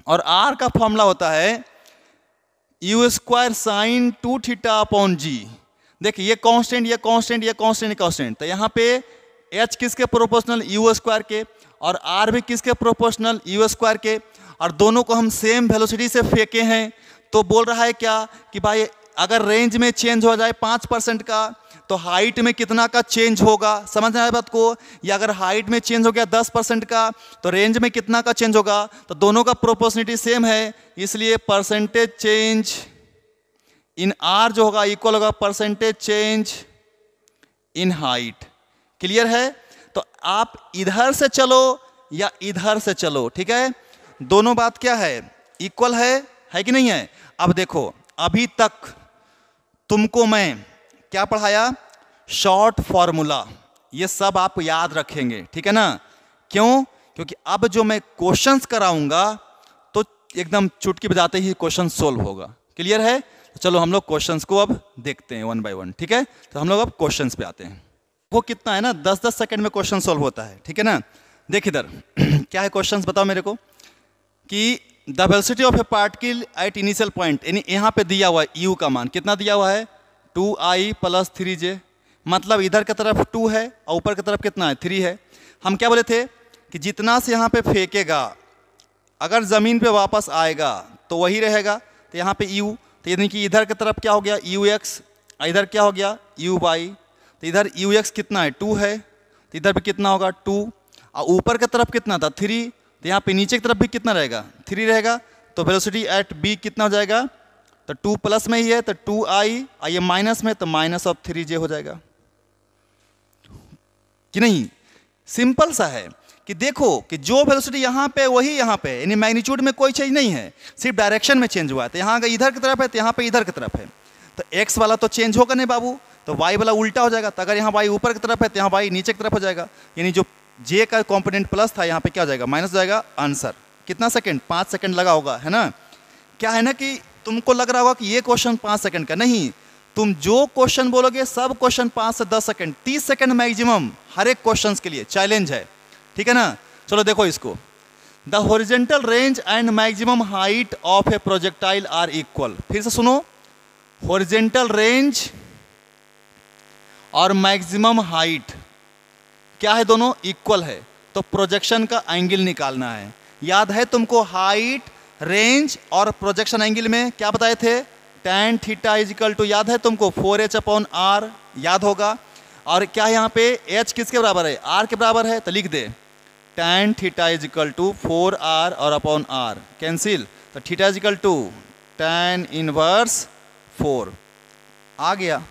और आर का फॉर्मूला होता है u square sine two theta upon g देखिए ये कांस्टेंट ये कांस्टेंट ये कांस्टेंट कांस्टेंट तो यहाँ पे एच किसके प्रोपोर्शनल यू स्क्वायर के और आर भी किसके प्रोपोर्शनल यू स्क्वायर के और दोनों को हम सेम वेलोसिटी से फेंके हैं तो बोल रहा है क्या कि भाई अगर रेंज में चेंज हो जाए पाँच परसेंट का तो हाइट में कितना का चेंज होगा समझ में आए बात को या अगर हाइट में चेंज हो गया दस परसेंट का तो रेंज में कितना का चेंज होगा तो दोनों का प्रोपोर्शनिटी सेम है इसलिए परसेंटेज चेंज इन आर जो होगा इक्वल होगा percentage change in height clear है तो आप इधर से चलो या इधर से चलो ठीक है दोनों बात क्या है इक्वल है है कि नहीं है अब देखो अभी तक तुमको मैं क्या पढ़ाया शॉर्ट फॉर्मूला ये सब आप याद रखेंगे ठीक है ना क्यों क्योंकि अब जो मैं क्वेश्चंस कराऊंगा तो एकदम चुटकी बजाते ही क्वेश्चन सोल्व होगा क्लियर है तो चलो हम लोग क्वेश्चंस को अब देखते हैं वन बाय वन ठीक है तो हम लोग अब क्वेश्चंस पे आते हैं वो कितना है ना दस दस सेकंड में क्वेश्चन सॉल्व होता है ठीक है ना देख इधर क्या है क्वेश्चन बताओ मेरे को कि the of a particle at initial point यानी यहाँ पे दिया हुआ है यू का मान कितना दिया हुआ है two i plus three j मतलब इधर की तरफ टू है और ऊपर की तरफ कितना है थ्री है हम क्या बोले थे कि जितना से यहाँ पे फेंकेगा अगर ज़मीन पे वापस आएगा तो वही रहेगा तो यहाँ पे यू तो यानी कि इधर की तरफ क्या हो गया यू एक्स इधर क्या हो गया यू वाई तो इधर यू एक्स कितना है टू है तो इधर भी कितना होगा टू और ऊपर की तरफ कितना था थ्री तो यहाँ पे नीचे की तरफ भी कितना रहेगा थ्री रहेगा तो वेलोसिटी एट बी कितना हो जाएगा तो टू प्लस में ही है तो टू आई और ये माइनस में तो माइनस ऑफ थ्री जे हो जाएगा कि नहीं सिंपल सा है कि देखो कि जो वेलोसिटी यहाँ पे वही यहाँ पे यानी मैग्नीट्यूड में कोई चेंज नहीं है सिर्फ डायरेक्शन में चेंज हुआ है तो यहाँ अगर इधर की तरफ है तो यहाँ पे इधर की तरफ है तो एक्स वाला तो चेंज होगा नहीं बाबू तो वाई वाला उल्टा हो जाएगा तो अगर यहाँ वाई ऊपर की तरफ है तो यहाँ वाई नीचे की तरफ हो जाएगा यानी जो जे का कॉम्पोनेंट प्लस था यहाँ पर क्या हो जाएगा माइनस हो जाएगा आंसर कितना सेकेंड पाँच सेकेंड लगा होगा है ना क्या है ना कि तुमको लग रहा होगा कि ये क्वेश्चन पाँच सेकेंड का नहीं तुम जो क्वेश्चन बोलोगे सब क्वेश्चन पाँच से दस सेकेंड तीस सेकेंड मैक्सिमम हर एक क्वेश्चन के लिए चैलेंज है ठीक है ना चलो देखो इसको the horizontal range and maximum height of a projectile are equal फिर से सुनो होरिजेंटल रेंज और मैक्सिमम हाइट क्या है दोनों इक्वल है तो प्रोजेक्शन का एंगल निकालना है याद है तुमको हाइट रेंज और प्रोजेक्शन एंगल में क्या बताए थे टेन थीटा इजिकल टू याद है तुमको फोर एच अपॉन आर याद होगा और क्या यहाँ पे एच किसके बराबर है आर के बराबर है तो लिख दे tan theta is equal to four r और अपॉन आर कैंसिल तो theta is equal to tan inverse four आ गया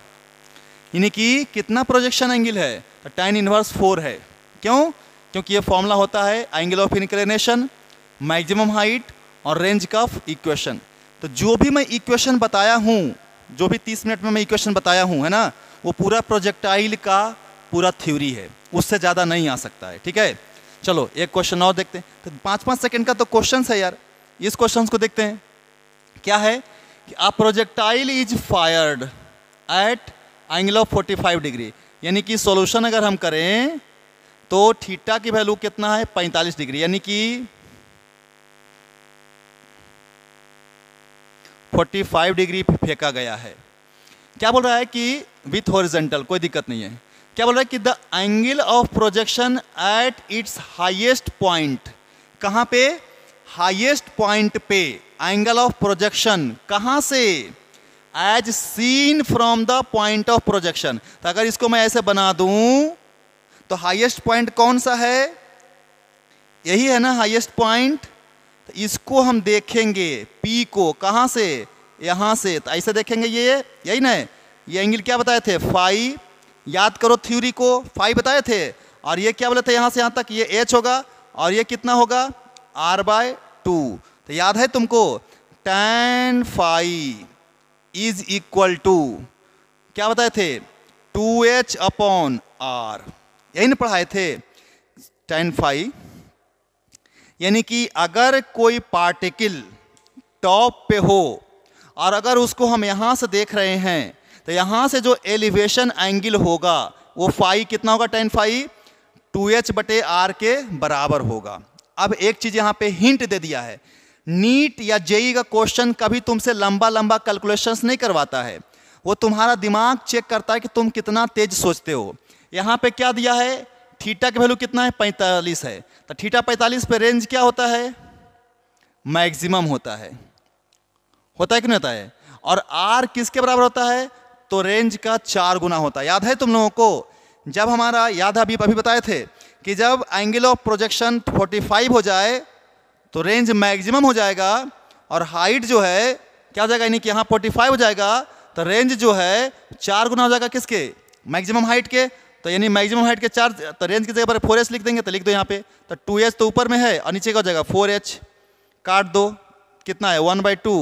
यानी कि कितना प्रोजेक्शन एंगल है तो टेन इनवर्स फोर है क्यों क्योंकि ये फॉर्मूला होता है angle of inclination maximum height और रेंज का इक्वेशन तो जो भी मैं इक्वेशन बताया हूँ जो भी तीस मिनट में मैं इक्वेशन बताया हूँ है ना वो पूरा प्रोजेक्टाइल का पूरा थ्योरी है उससे ज़्यादा नहीं आ सकता है ठीक है चलो एक क्वेश्चन और देखते हैं तो पाँच पाँच सेकेंड का तो क्वेश्चन है यार इस क्वेश्चन को देखते हैं क्या है कि a projectile is fired at angle of 45 degree यानी कि सॉल्यूशन अगर हम करें तो थीटा की वैल्यू कितना है 45 डिग्री यानी कि 45 डिग्री फेंका गया है क्या बोल रहा है कि विथ हॉरिजेंटल कोई दिक्कत नहीं है क्या बोल रहा है कि the angle of projection at its highest point कहाँ पे हाइएस्ट पॉइंट पे एंगल ऑफ प्रोजेक्शन कहाँ से as seen from the point of projection तो अगर इसको मैं ऐसे बना दूं तो हाईएस्ट पॉइंट कौन सा है यही है ना हाईएस्ट पॉइंट तो इसको हम देखेंगे पी को कहाँ से यहां से तो ऐसे देखेंगे ये यही ना ये एंगल क्या बताए थे फाइव याद करो थ्योरी को फाइव बताए थे और ये क्या बोले थे यहां से यहां तक ये एच होगा और ये कितना होगा आर बाय टू तो याद है तुमको tan five is equal to क्या बताए थे टू एच अपॉन आर यही ना पढ़ाए थे टेन फाइव यानी कि अगर कोई पार्टिकल टॉप पे हो और अगर उसको हम यहाँ से देख रहे हैं तो यहाँ से जो एलिवेशन एंगल होगा वो फाइव कितना होगा टेन फाइव टू एच बटे आर के बराबर होगा अब एक चीज़ यहाँ पे हिंट दे दिया है नीट या जेई का क्वेश्चन कभी तुमसे लंबा लंबा कैलकुलेशंस नहीं करवाता है वो तुम्हारा दिमाग चेक करता है कि तुम कितना तेज सोचते हो यहाँ पे क्या दिया है थीटा की वैल्यू कितना है पैंतालीस है तो थीटा पैंतालीस पे रेंज क्या होता है मैक्सिमम होता है होता है कि नहीं होता है और आर किसके बराबर होता है तो रेंज का चार गुना होता है याद है तुम लोगों को जब हमारा याद है अभी अभी बताए थे कि जब एंगल ऑफ प्रोजेक्शन फोर्टी हो जाए तो रेंज मैक्सिमम हो जाएगा और हाइट जो है क्या हो जाएगा यानी कि यहाँ फोर्टी फाइव हो जाएगा तो रेंज जो है चार गुना हो जाएगा किसके मैक्सिमम हाइट के तो यानी मैक्सिमम हाइट के चार तो रेंज की जगह पर फोर एच लिख देंगे तो लिख दो यहाँ पे तो टू एच तो ऊपर में है और नीचे का हो जाएगा फोर एच काट दो कितना है वन बाई टू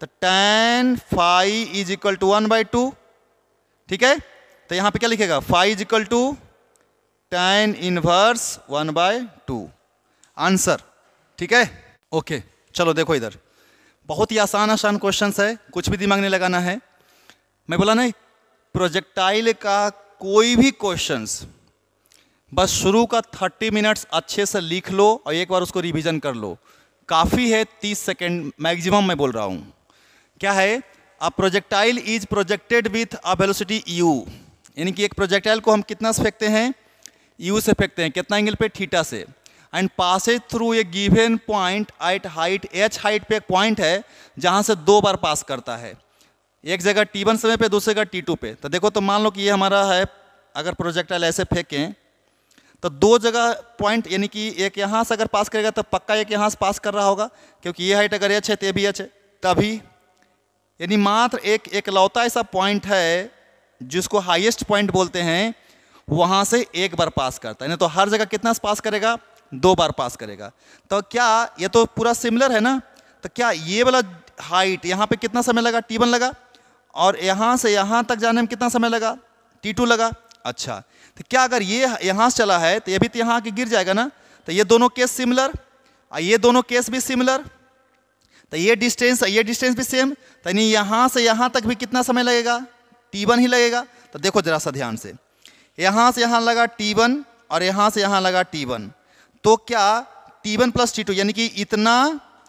तो tan five is equal to one by two ठीक है तो यहाँ पे क्या लिखेगा five is equal to tan inverse one by two answer ठीक है ओके चलो देखो इधर बहुत ही आसान आसान क्वेश्चन है कुछ भी दिमाग नहीं लगाना है मैं बोला नहीं प्रोजेक्टाइल का कोई भी क्वेश्चन बस शुरू का थर्टी मिनट्स अच्छे से लिख लो और एक बार उसको रिवीजन कर लो काफ़ी है तीस सेकेंड मैक्सिमम मैं बोल रहा हूँ क्या है a projectile is projected with a velocity u यानी कि एक प्रोजेक्टाइल को हम कितना से फेंकते हैं यू से फेंकते हैं कितना एंगल पे थीटा से and passes through a given point at height h height पे एक पॉइंट है जहाँ से दो बार पास करता है एक जगह टी वन समय पे दूसरी जगह टी टू पे तो देखो तो मान लो कि ये हमारा है अगर प्रोजेक्टाइल ऐसे फेंकें तो दो जगह पॉइंट यानी कि एक यहाँ से अगर पास करेगा तो पक्का एक यहाँ से पास कर रहा होगा क्योंकि ये हाइट अगर एच है तो ये भी एच है तभी यानी मात्र एक एकलौता ऐसा पॉइंट है जिसको हाईएस्ट पॉइंट बोलते हैं वहाँ से एक बार पास करता है यानी तो हर जगह कितना पास करेगा दो बार पास करेगा तो क्या ये तो पूरा सिमिलर है ना तो क्या ये वाला हाइट यहाँ पे कितना समय लगा टी वन लगा और यहाँ से यहाँ तक जाने में कितना समय लगा टी टू लगा अच्छा तो क्या अगर ये यहाँ से चला है तो ये भी तो यहाँ आके गिर जाएगा ना तो ये दोनों केस सिमिलर और ये दोनों केस भी सिमिलर तो ये डिस्टेंस ये डिस्टेंस भी सेम तो यानी यहाँ से यहाँ तक भी कितना समय लगेगा टी वन ही लगेगा तो देखो जरा सा ध्यान से यहाँ से यहाँ लगा टी वन और यहाँ से यहाँ लगा टी वन तो क्या T1 one plus T to यानी कि इतना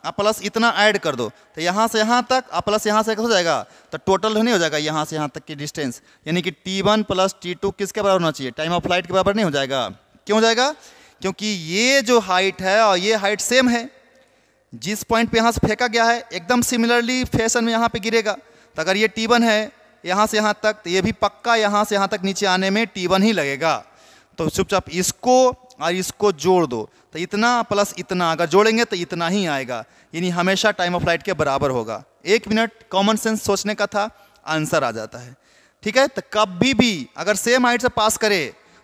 आप प्लस इतना ऐड कर दो तो यहाँ से यहाँ तक आप प्लस यहाँ से हो जाएगा तो टोटल नहीं हो जाएगा यहाँ से यहाँ तक की डिस्टेंस यानी कि T1 one plus T to किसके बराबर होना चाहिए टाइम ऑफ फ्लाइट के बराबर नहीं हो जाएगा क्यों हो जाएगा क्योंकि ये जो हाइट है और ये हाइट सेम है जिस पॉइंट पे यहाँ से फेंका गया है एकदम सिमिलरली फैशन में यहाँ पे गिरेगा तो अगर ये टी है यहाँ से यहाँ तक तो ये भी पक्का यहाँ से यहाँ तक नीचे आने में टी ही लगेगा तो चुपचाप इसको और इसको जोड़ दो तो इतना प्लस इतना अगर जोड़ेंगे तो इतना ही आएगा यानी हमेशा टाइम ऑफ फ्लाइट के बराबर होगा एक मिनट कॉमन सेंस सोचने का था आंसर आ जाता है ठीक है तो कभी भी अगर सेम हाइट से पास करे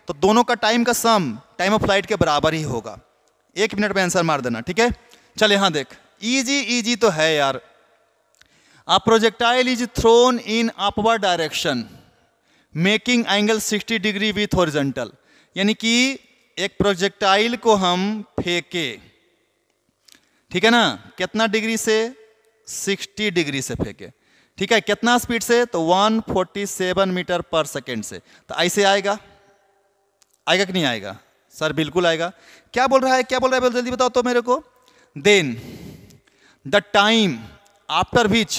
तो दोनों का टाइम का सम टाइम ऑफ फ्लाइट के बराबर ही होगा एक मिनट में आंसर मार देना ठीक है चल यहाँ देख ईजी ईजी तो है यार A projectile is thrown in upward direction making angle 60 degree with horizontal. यानी कि एक प्रोजेक्टाइल को हम फेंके ठीक है ना कितना डिग्री से 60 डिग्री से फेंके ठीक है कितना स्पीड से तो 147 मीटर पर सेकेंड से तो ऐसे आएगा आएगा कि नहीं आएगा सर बिल्कुल आएगा क्या बोल रहा है क्या बोल रहा है जल्दी बताओ तो मेरे को then the time after which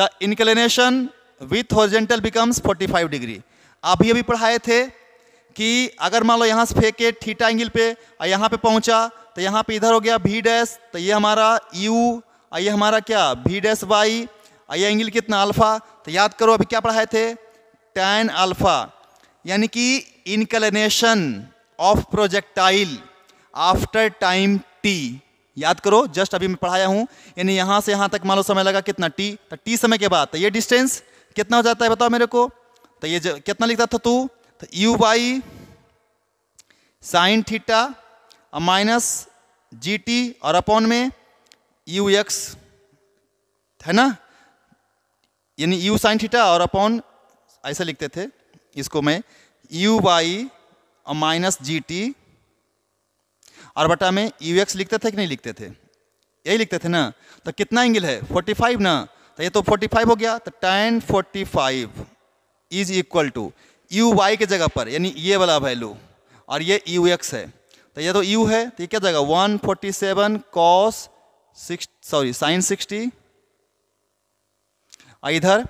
the inclination with horizontal becomes 45 degree अभी अभी पढ़ाए थे कि अगर मान लो यहाँ से फेंके थीटा एंगल पे और यहाँ पे पहुँचा तो यहाँ पे इधर हो गया भी डैस तो ये हमारा यू और ये हमारा क्या भी डैस वाई और ये एंगल कितना अल्फ़ा तो याद करो अभी क्या पढ़ाए थे टैन अल्फ़ा यानी कि inclination of projectile after time t याद करो जस्ट अभी मैं पढ़ाया हूँ यानी यहाँ से यहाँ तक मान लो समय लगा कितना टी तो टी समय के बाद तो ये डिस्टेंस कितना हो जाता है बताओ मेरे को तो ये कितना लिखता था तू तो u y sine theta minus g t और अपॉन में यू एक्स है ना यानी यू साइन थीटा और अपॉन ऐसा लिखते थे इसको मैं यू और माइनस जी टी और बटा में यू एक्स लिखते थे कि नहीं लिखते थे यही लिखते थे ना तो कितना एंगल है 45 ना तो ये तो 45 हो गया तो tan 45 five is equal to u Y के जगह पर यानी ये वाला वैल्यू और ये यू e एक्स है तो ये तो यू e है तो ये क्या जाएगा one forty seven cos six sorry sine sixty और इधर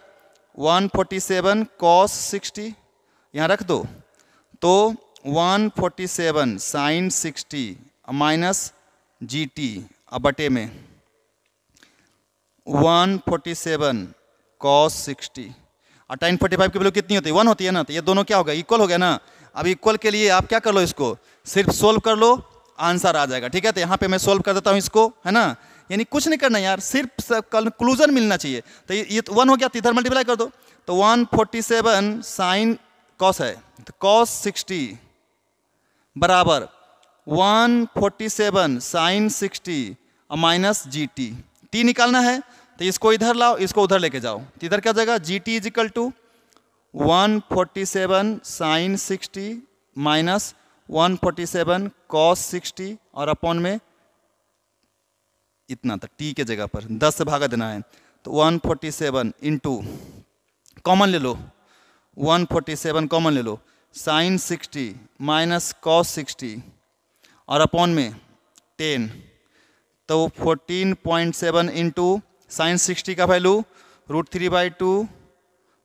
one forty seven cos sixty यहाँ रख दो तो one forty seven sine sixty minus g t और बटे में one forty seven cos sixty और टेन फोर्टी फाइव की वैल्यू कितनी होती है वन होती है ना तो ये दोनों क्या हो गया इक्वल हो गया ना अब इक्वल के लिए आप क्या कर लो इसको सिर्फ सोल्व कर लो आंसर आ जाएगा ठीक है तो यहाँ पे मैं सोल्व कर देता हूँ इसको है ना यानी कुछ नहीं करना यार सिर्फ कंक्लूजन मिलना चाहिए तो ये तो वन हो गया तो इधर मल्टीप्लाई कर दो तो one forty seven sine cos है तो कॉस सिक्सटी बराबर one forty seven sine sixty और माइनस जी टी टी निकालना है तो इसको इधर लाओ इसको उधर लेके जाओ तो इधर क्या जाएगा g t is equal to one forty seven sine sixty minus one forty seven cos sixty और अपॉन में इतना था टी के जगह पर दस से भागा देना है तो one forty seven into common ले लो वन फोर्टी सेवन कॉमन ले लो sine sixty minus cos sixty और अपॉन में टेन तो fourteen point seven into sine sixty का value root three by two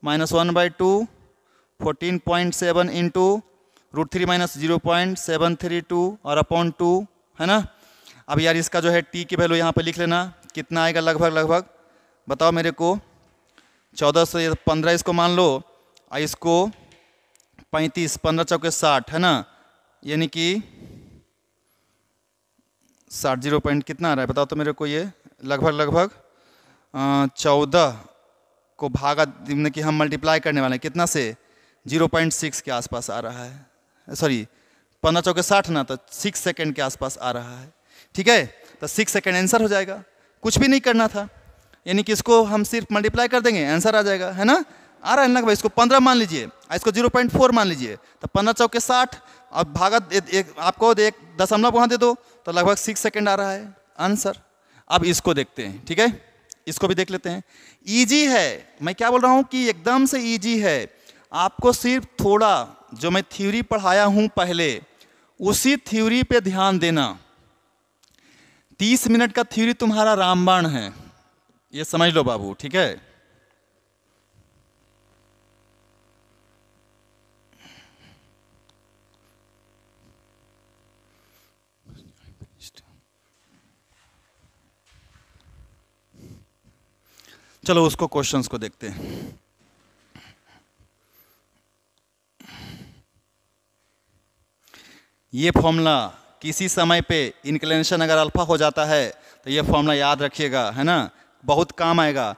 minus one by two fourteen point seven into root three minus zero point seven three two और upon two है ना अब यार इसका जो है टी की वैल्यू यहाँ पे लिख लेना कितना आएगा लगभग लगभग बताओ मेरे को चौदह से पंद्रह इसको मान लो और इसको पैंतीस पंद्रह चौके साठ है ना यानी कि साठ जीरो पॉइंट कितना आ रहा है बताओ तो मेरे को ये लगभग लगभग चौदह को भागा मतलब कि हम मल्टीप्लाई करने वाले हैं कितना से जीरो पॉइंट सिक्स के आसपास आ रहा है सॉरी पंद्रह चौके साठ ना तो सिक्स सेकेंड के आसपास आ रहा है ठीक है तो सिक्स सेकेंड आंसर हो जाएगा कुछ भी नहीं करना था यानी कि इसको हम सिर्फ मल्टीप्लाई कर देंगे आंसर आ जाएगा है ना आ रहा है ना भाई इसको पंद्रह मान लीजिए इसको जीरो पॉइंट फोर मान लीजिए तो पंद्रह चौके साठ और भागत एक, एक आपको एक दशमलव वहाँ दे दो तो लगभग सिक्स सेकेंड आ रहा है आंसर अब इसको देखते हैं ठीक है इसको भी देख लेते हैं ईजी है मैं क्या बोल रहा हूँ कि एकदम से ईजी है आपको सिर्फ थोड़ा जो मैं थ्योरी पढ़ाया हूँ पहले उसी थ्योरी पे ध्यान देना तीस मिनट का थ्योरी तुम्हारा रामबाण है ये समझ लो बाबू ठीक है चलो उसको क्वेश्चंस को देखते हैं ये फॉर्मूला किसी समय पे इंक्लेनेशन अगर अल्फा हो जाता है तो ये फॉर्मूला याद रखिएगा है ना बहुत काम आएगा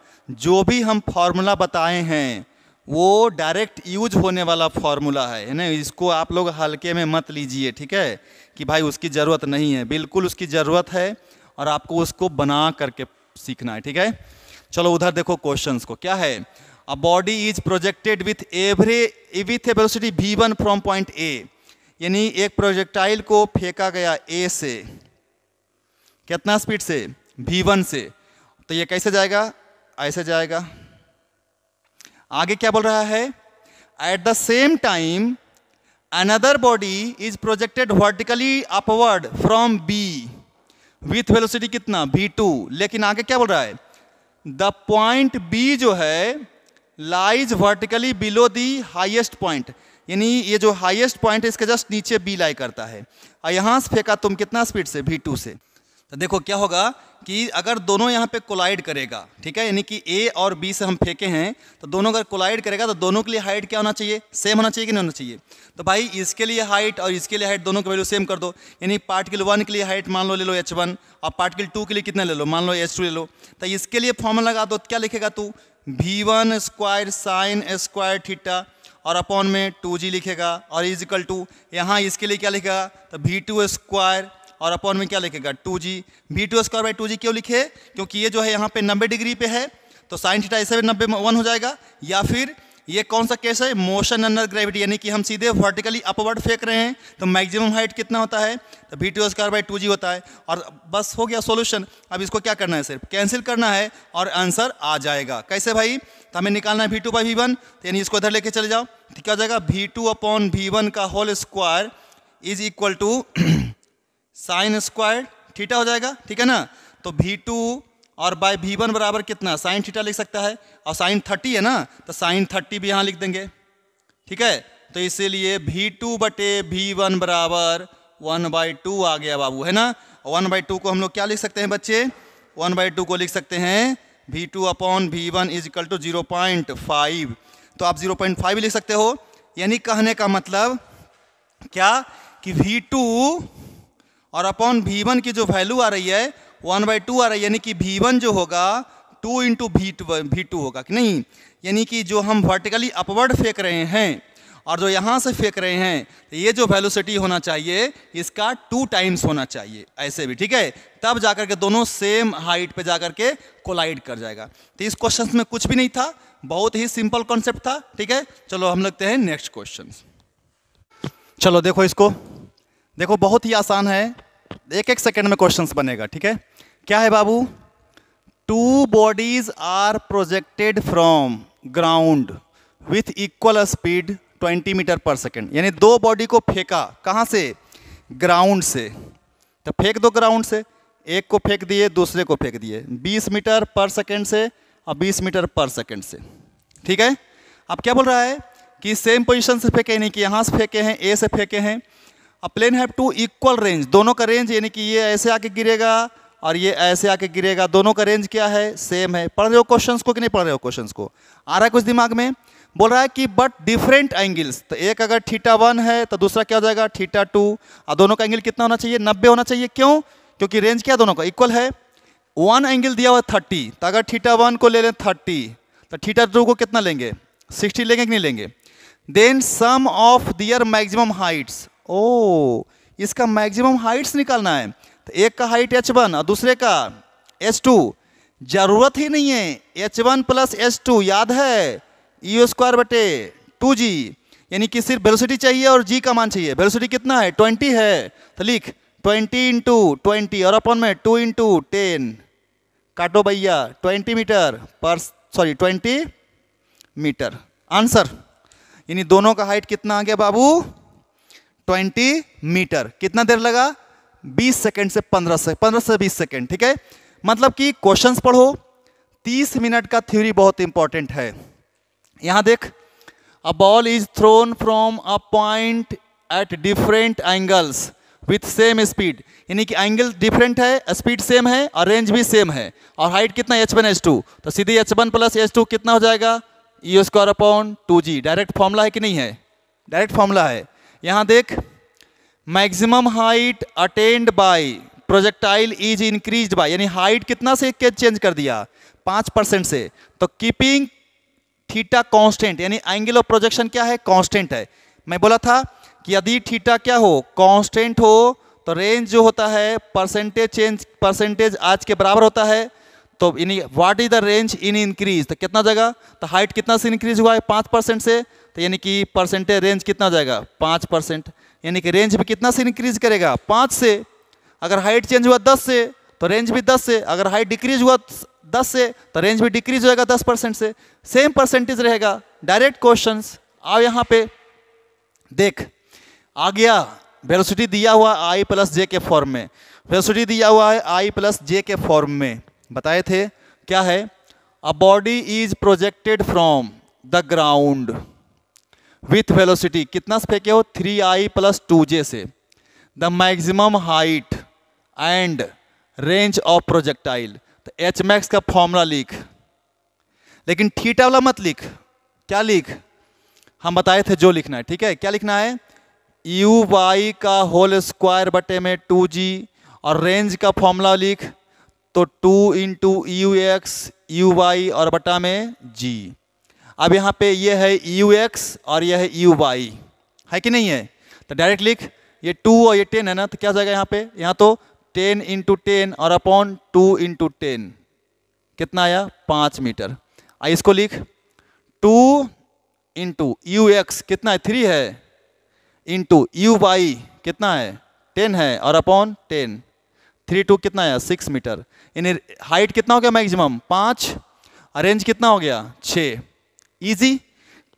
जो भी हम फॉर्मूला बताए हैं वो डायरेक्ट यूज होने वाला फॉर्मूला है है ना इसको आप लोग हल्के में मत लीजिए ठीक है कि भाई उसकी ज़रूरत नहीं है बिल्कुल उसकी ज़रूरत है और आपको उसको बना करके सीखना है ठीक है चलो उधर देखो क्वेश्चंस को क्या है a body is projected with एवरे with a velocity v one from point A यानी एक प्रोजेक्टाइल को फेंका गया ए से कितना स्पीड से वी वन से तो ये कैसे जाएगा ऐसे जाएगा आगे क्या बोल रहा है at the same time another body is projected vertically upward from B with velocity कितना टू लेकिन आगे क्या बोल रहा है द पॉइंट बी जो है lies vertically below the highest point यानी ये जो हाइएस्ट पॉइंट है इसके जस्ट नीचे बी लाई करता है और यहाँ से फेंका तुम कितना स्पीड से भी टू से तो देखो क्या होगा कि अगर दोनों यहाँ पे कोलाइड करेगा ठीक है यानी कि ए और बी से हम फेंके हैं तो दोनों अगर कोलाइड करेगा तो दोनों के लिए हाइट क्या होना चाहिए सेम होना चाहिए कि नहीं होना चाहिए तो भाई इसके लिए हाइट और इसके लिए हाइट दोनों के वैल्यू सेम कर दो यानी पार्टिकल वन के लिए हाइट मान लो ले लो एच वन और पार्टिकल टू के लिए कितना ले लो मान लो एच टू ले लो तो इसके लिए फॉर्म लगा दो क्या लिखेगा तू v one square sine square theta और अपॉन में टू जी लिखेगा और इजिकल टू यहाँ इसके लिए क्या लिखेगा तो वी टू स्क्वायर और अपॉन में क्या लिखेगा two g b two square by two g क्यों लिखे क्योंकि ये जो है यहाँ पे नब्बे डिग्री पे है तो साइन थीटा ऐसे भी नब्बे वन हो जाएगा या फिर ये कौन सा केस है मोशन अंडर ग्रेविटी यानी कि हम सीधे वर्टिकली अपवर्ड फेंक रहे हैं तो मैक्सिमम हाइट कितना होता है तो b two square by two g होता है और बस हो गया सॉल्यूशन अब इसको क्या करना है सिर्फ कैंसिल करना है और आंसर आ जाएगा कैसे भाई तो हमें निकालना है भी टू बाई वी वन तो यानी इसको इधर लेके चले जाओ तो क्या हो जाएगा v two upon v one का whole square is equal to sine square theta हो जाएगा ठीक है ना तो भी टू और बाय भी वन बराबर कितना साइन थीटा लिख सकता है और साइन थर्टी है ना तो साइन थर्टी भी यहाँ लिख देंगे ठीक है तो इसीलिए भी टू बटे भी वन बराबर वन बाई टू आ गया बाबू है ना वन बाई टू को हम लोग क्या लिख सकते हैं बच्चे वन बाई टू को लिख सकते हैं v two upon v one is equal to zero point five तो आप जीरो पॉइंट फाइव लिख सकते हो यानी कहने का मतलब क्या कि वी टू और अपॉन वी वन की जो वैल्यू आ रही है वन बाई टू आ रही है यानी कि वी वन जो होगा two into v v two होगा कि नहीं यानी कि जो हम वर्टिकली अपवर्ड फेंक रहे हैं और जो यहाँ से फेंक रहे हैं तो ये जो वैल्यूसिटी होना चाहिए इसका टू टाइम्स होना चाहिए ऐसे भी ठीक है तब जाकर के दोनों सेम हाइट पर जाकर के कोलाइड कर जाएगा तो इस क्वेश्चन में कुछ भी नहीं था बहुत ही सिंपल कॉन्सेप्ट था ठीक है चलो हम लगते हैं नेक्स्ट क्वेश्चन चलो देखो इसको देखो बहुत ही आसान है एक एक सेकंड में क्वेश्चंस बनेगा ठीक है क्या है बाबू two bodies are projected from ground with equal speed 20 metre per second यानी दो बॉडी को फेंका कहाँ से ग्राउंड से तो फेंक दो ग्राउंड से एक को फेंक दिए दूसरे को फेंक दिए 20 मीटर पर सेकेंड से और 20 मीटर पर सेकेंड से ठीक है अब क्या बोल रहा है कि सेम पोजीशन से फेंके नहीं कि यहाँ से फेंके हैं ए से फेंके हैं plane have two equal range दोनों का रेंज यानी कि ये ऐसे आके गिरेगा और ये ऐसे आके गिरेगा दोनों का रेंज क्या है सेम है पढ़ रहे हो क्वेश्चंस को कि नहीं पढ़ रहे हो क्वेश्चंस को आ रहा है कुछ दिमाग में बोल रहा है कि बट डिफरेंट एंगल्स तो एक अगर थीटा वन है तो दूसरा क्या हो जाएगा थीटा टू और दोनों का एंगल कितना होना चाहिए नब्बे होना चाहिए क्यों क्योंकि रेंज क्या दोनों का इक्वल है वन एंगल दिया हुआ थर्टी तो अगर थीटा वन को ले लें थर्टी तो थीटा टू को कितना लेंगे सिक्सटी लेंगे कि नहीं लेंगे then some of their maximum heights ओ इसका मैक्सिमम हाइट्स निकालना है तो एक का हाइट एच वन और दूसरे का एच टू जरूरत ही नहीं है H one plus H two याद है ई e स्क्वायर बटे टू जी यानी कि सिर्फ वेलोसिटी चाहिए और जी का मान चाहिए वेलोसिटी कितना है ट्वेंटी है तो लिख ट्वेंटी इंटू ट्वेंटी और अपन में टू इंटू टेन काटो भैया ट्वेंटी मीटर पर सॉरी ट्वेंटी मीटर आंसर यानी दोनों का हाइट कितना आ गया बाबू ट्वेंटी मीटर कितना देर लगा बीस सेकेंड से पंद्रह से पंद्रह से बीस सेकेंड ठीक है मतलब कि क्वेश्चंस पढ़ो तीस मिनट का थ्योरी बहुत इंपॉर्टेंट है यहां देख a ball is thrown from a point at different angles with same speed यानी कि एंगल डिफरेंट है स्पीड सेम है और रेंज भी सेम है और हाइट कितना एच वन एच टू तो सीधे H one plus H two कितना हो जाएगा ई square upon two G direct formula है कि नहीं है डायरेक्ट फॉर्मूला है यहां देख maximum height attained by projectile is increase by यानी हाइट कितना से के चेंज कर दिया पांच परसेंट से तो कीपिंग थीटा कांस्टेंट यानी एंगल ऑफ प्रोजेक्शन क्या है कांस्टेंट है मैं बोला था कि यदि थीटा क्या हो कांस्टेंट हो तो रेंज जो होता है परसेंटेज चेंज परसेंटेज आज के बराबर होता है तो in what is the range in increase तो कितना जगह तो हाइट कितना से इंक्रीज हुआ है पांच परसेंट से तो यानी कि परसेंटेज रेंज कितना जाएगा पाँच परसेंट यानी कि रेंज भी कितना से इंक्रीज करेगा पाँच से अगर हाइट चेंज हुआ दस से तो रेंज भी दस से अगर हाइट डिक्रीज हुआ दस से तो रेंज भी डिक्रीज हो जाएगा दस परसेंट से सेम परसेंटेज रहेगा डायरेक्ट क्वेश्चन आओ यहाँ पे देख आ गया वेलोसिटी दिया हुआ आई प्लस जे के फॉर्म में वेलोसिटी दिया हुआ है आई प्लस जे के फॉर्म में बताए थे क्या है a body is projected from the ground with velocity कितना से फेंके हो three I plus two J से the maximum height and range of projectile तो एच मैक्स का फॉर्मूला लिख लेकिन थीटा वाला मत लिख क्या लिख हम बताए थे जो लिखना है ठीक है क्या लिखना है यू वाई का होल स्क्वायर बटे में टू जी और रेंज का फॉर्मूला लिख तो two into U x you Y और बटा में जी अब यहाँ पे ये है यू एक्स और यह है यू वाई है कि नहीं है तो डायरेक्ट लिख ये टू और ये टेन है ना तो क्या जाएगा यहाँ पे यहाँ तो टेन इंटू टेन और अपॉन टू इंटू टेन कितना आया पाँच मीटर आ इसको लिख टू इंटू यू एक्स कितना है थ्री है इंटू यू वाई कितना है टेन है और अपॉन टेन थ्री टू कितना आया सिक्स मीटर यानी हाइट कितना हो गया मैक्सिमम पाँच रेंज कितना हो गया छः इजी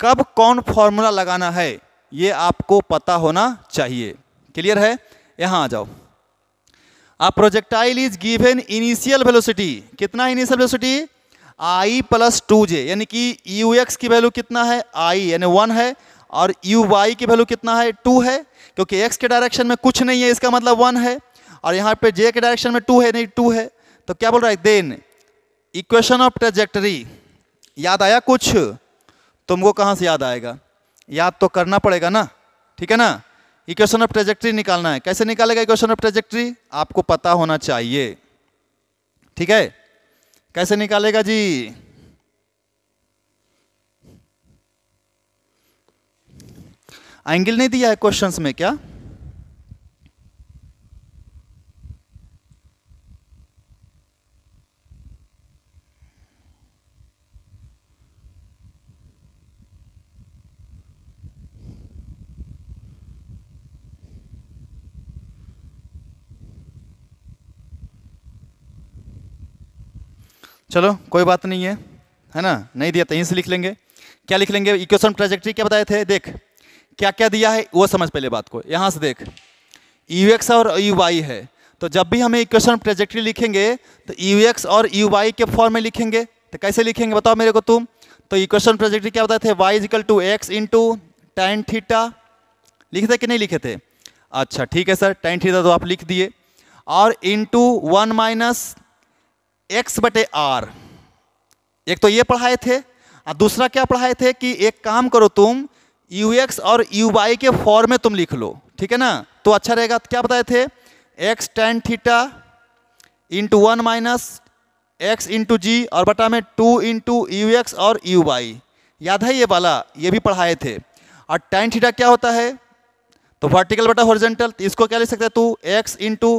कब कौन फॉर्मूला लगाना है ये आपको पता होना चाहिए क्लियर है यहाँ आ जाओ अब projectile is given initial velocity कितना initial velocity I plus two J यानी कि यू एक्स की वैल्यू कितना है आई यानी वन है और यू वाई की वैल्यू कितना है टू है क्योंकि एक्स के डायरेक्शन में कुछ नहीं है इसका मतलब वन है और यहाँ पे जे के डायरेक्शन में टू है नहीं टू है तो क्या बोल रहा है देन इक्वेशन ऑफ ट्रेजेक्टरी याद आया कुछ तुमको कहाँ से याद आएगा याद तो करना पड़ेगा ना ठीक है ना इक्वेशन ऑफ ट्रेजेक्ट्री निकालना है कैसे निकालेगा इक्वेशन ऑफ ट्रेजेक्ट्री आपको पता होना चाहिए ठीक है कैसे निकालेगा जी एंगल नहीं दिया है क्वेश्चंस में क्या चलो कोई बात नहीं है है ना नहीं दिया तो यहीं से लिख लेंगे क्या लिख लेंगे इक्वेशन ट्रेजेक्ट्री क्या बताए थे देख क्या क्या दिया है वो समझ पहले बात को यहाँ से देख यू एक्स और यू वाई है तो जब भी हमें इक्वेशन ट्रेजेक्ट्री लिखेंगे तो यू एक्स और यू वाई के फॉर्म में लिखेंगे तो कैसे लिखेंगे बताओ मेरे को तुम तो इक्वेशन ट्रेजेक्ट्री क्या बताए थे Y is equal to X into tan theta लिखे थे कि नहीं लिखे थे अच्छा ठीक है सर टेन थीटा तो आप लिख दिए और into one minus X बटे आर एक तो ये पढ़ाए थे और दूसरा क्या पढ़ाए थे कि एक काम करो तुम यू एक्स और यू वाई के फॉर्म में तुम लिख लो ठीक है ना तो अच्छा रहेगा तो क्या बताए थे X tan theta into one minus x into G और बटा में टू इंटू यू एक्स और यू वाई याद है ये वाला ये भी पढ़ाए थे और टेन थीटा क्या होता है तो वर्टिकल बटा हॉरिजेंटल तो इसको क्या लिख सकते तू एक्स इंटू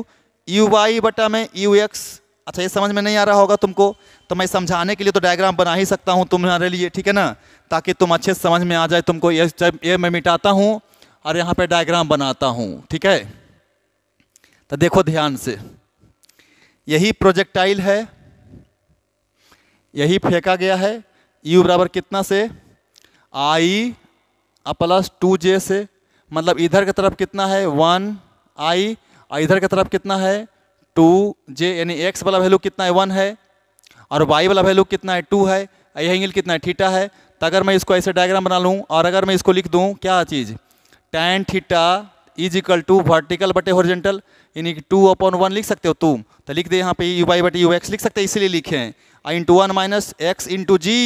यू वाई बटा में यू एक्स अच्छा ये समझ में नहीं आ रहा होगा तुमको तो मैं समझाने के लिए तो डायग्राम बना ही सकता हूँ तुम्हारे लिए ठीक है ना ताकि तुम अच्छे से समझ में आ जाए तुमको ये जब ये मैं मिटाता हूँ और यहाँ पे डायग्राम बनाता हूँ ठीक है तो देखो ध्यान से यही प्रोजेक्टाइल है यही फेंका गया है यू बराबर कितना से आई प्लस टू जे से मतलब इधर की तरफ कितना है वन आई और इधर की तरफ कितना है टू जे यानी एक्स वाला वैल्यू कितना है वन है और वाई वाला वैल्यू कितना है टू है यह एंगल कितना है ठीटा है तो अगर मैं इसको ऐसे डायग्राम बना लूँ और अगर मैं इसको लिख दूँ क्या चीज़ tan theta is equal to vertical बटे हॉरिजेंटल यानी कि टू अपॉन वन लिख सकते हो तुम तो लिख दे यहाँ पे यू वाई बटे यू एक्स लिख सकते हैं इसीलिए लिखे हैं I into one minus x into G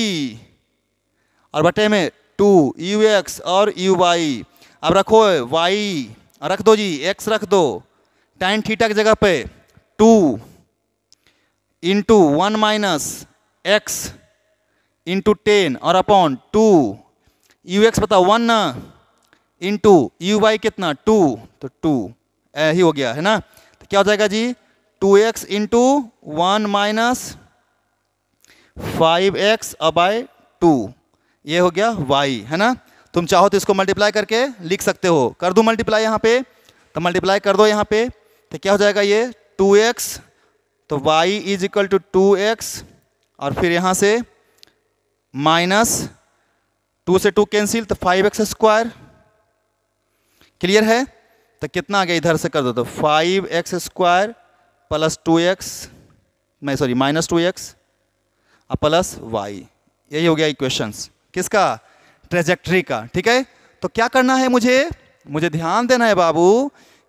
और बटे में टू यू एक्स और यू वाई अब रखो वाई रख दो जी एक्स रख दो टैन थीटा की जगह पे two into one minus x into ten और अपॉन टू यू एक्स पता वन ना इंटू यू वाई कितना टू तो टू ही हो गया है ना तो क्या हो जाएगा G two x into one minus five X अबाई टू ये हो गया वाई है ना तुम चाहो तो इसको मल्टीप्लाई करके लिख सकते हो कर दूँ मल्टीप्लाई यहाँ पे तो मल्टीप्लाई कर दो यहाँ पे तो क्या हो जाएगा ये टू एक्स तो Y is equal to two X और फिर यहाँ से माइनस टू से टू कैंसिल तो फाइव एक्स स्क्वायर क्लियर है तो कितना आ गया इधर से कर दो तो five X square plus two X मैं सॉरी माइनस टू एक्स और प्लस वाई यही हो गया इक्वेशंस किसका ट्रेजेक्ट्री का ठीक है तो क्या करना है मुझे मुझे ध्यान देना है बाबू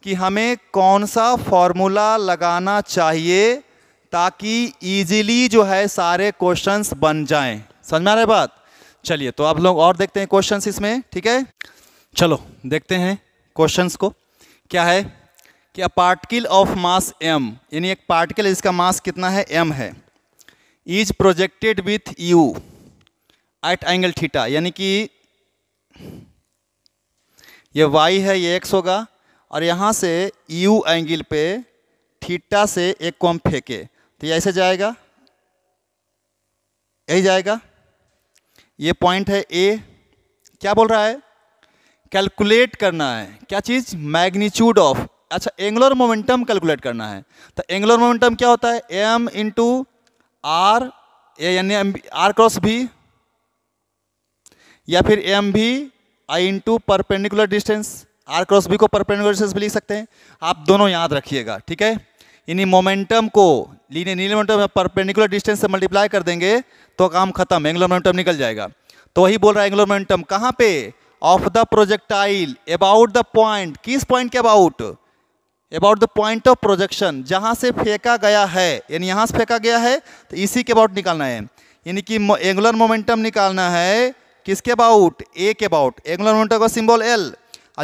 कि हमें कौन सा फॉर्मूला लगाना चाहिए ताकि इजीली जो है सारे क्वेश्चंस बन जाएं समझ में आ रहे बात चलिए तो आप लोग और देखते हैं क्वेश्चंस इसमें ठीक है चलो देखते हैं क्वेश्चंस को क्या है कि a particle of mass M यानी एक पार्टिकल इसका मास कितना है एम है is projected with U at angle theta यानी कि ये वाई है ये एक्स होगा और यहाँ से यू एंगल पे थीटा से एक कॉम फेंके तो ऐसे जाएगा यही जाएगा ये पॉइंट है ए क्या बोल रहा है कैलकुलेट करना है क्या चीज़ मैग्नीट्यूड ऑफ अच्छा एंगुलर मोमेंटम कैलकुलेट करना है तो एंगुलर मोमेंटम क्या होता है एम इंटू आर यानी एम आर क्रॉस भी या फिर एम भी I into perpendicular distance R cross B को परपेंडिकुलर से भी लिख सकते हैं आप दोनों याद रखिएगा ठीक है यानी मोमेंटम को लीने नीले मोमेंटम परपेंडिकुलर डिस्टेंस से मल्टीप्लाई कर देंगे तो काम खत्म एंगुलर मोमेंटम निकल जाएगा तो वही बोल रहा है एंगुलर मोमेंटम कहाँ पे of the projectile about the point किस पॉइंट के about about the point of projection जहाँ से फेंका गया है यानी यहाँ से फेंका गया है तो इसी के अबाउट निकालना है यानी कि एंगुलर मोमेंटम निकालना है किसके अबाउट ए के अबाउट एंगुलर मोमेंटम का सिंबल एल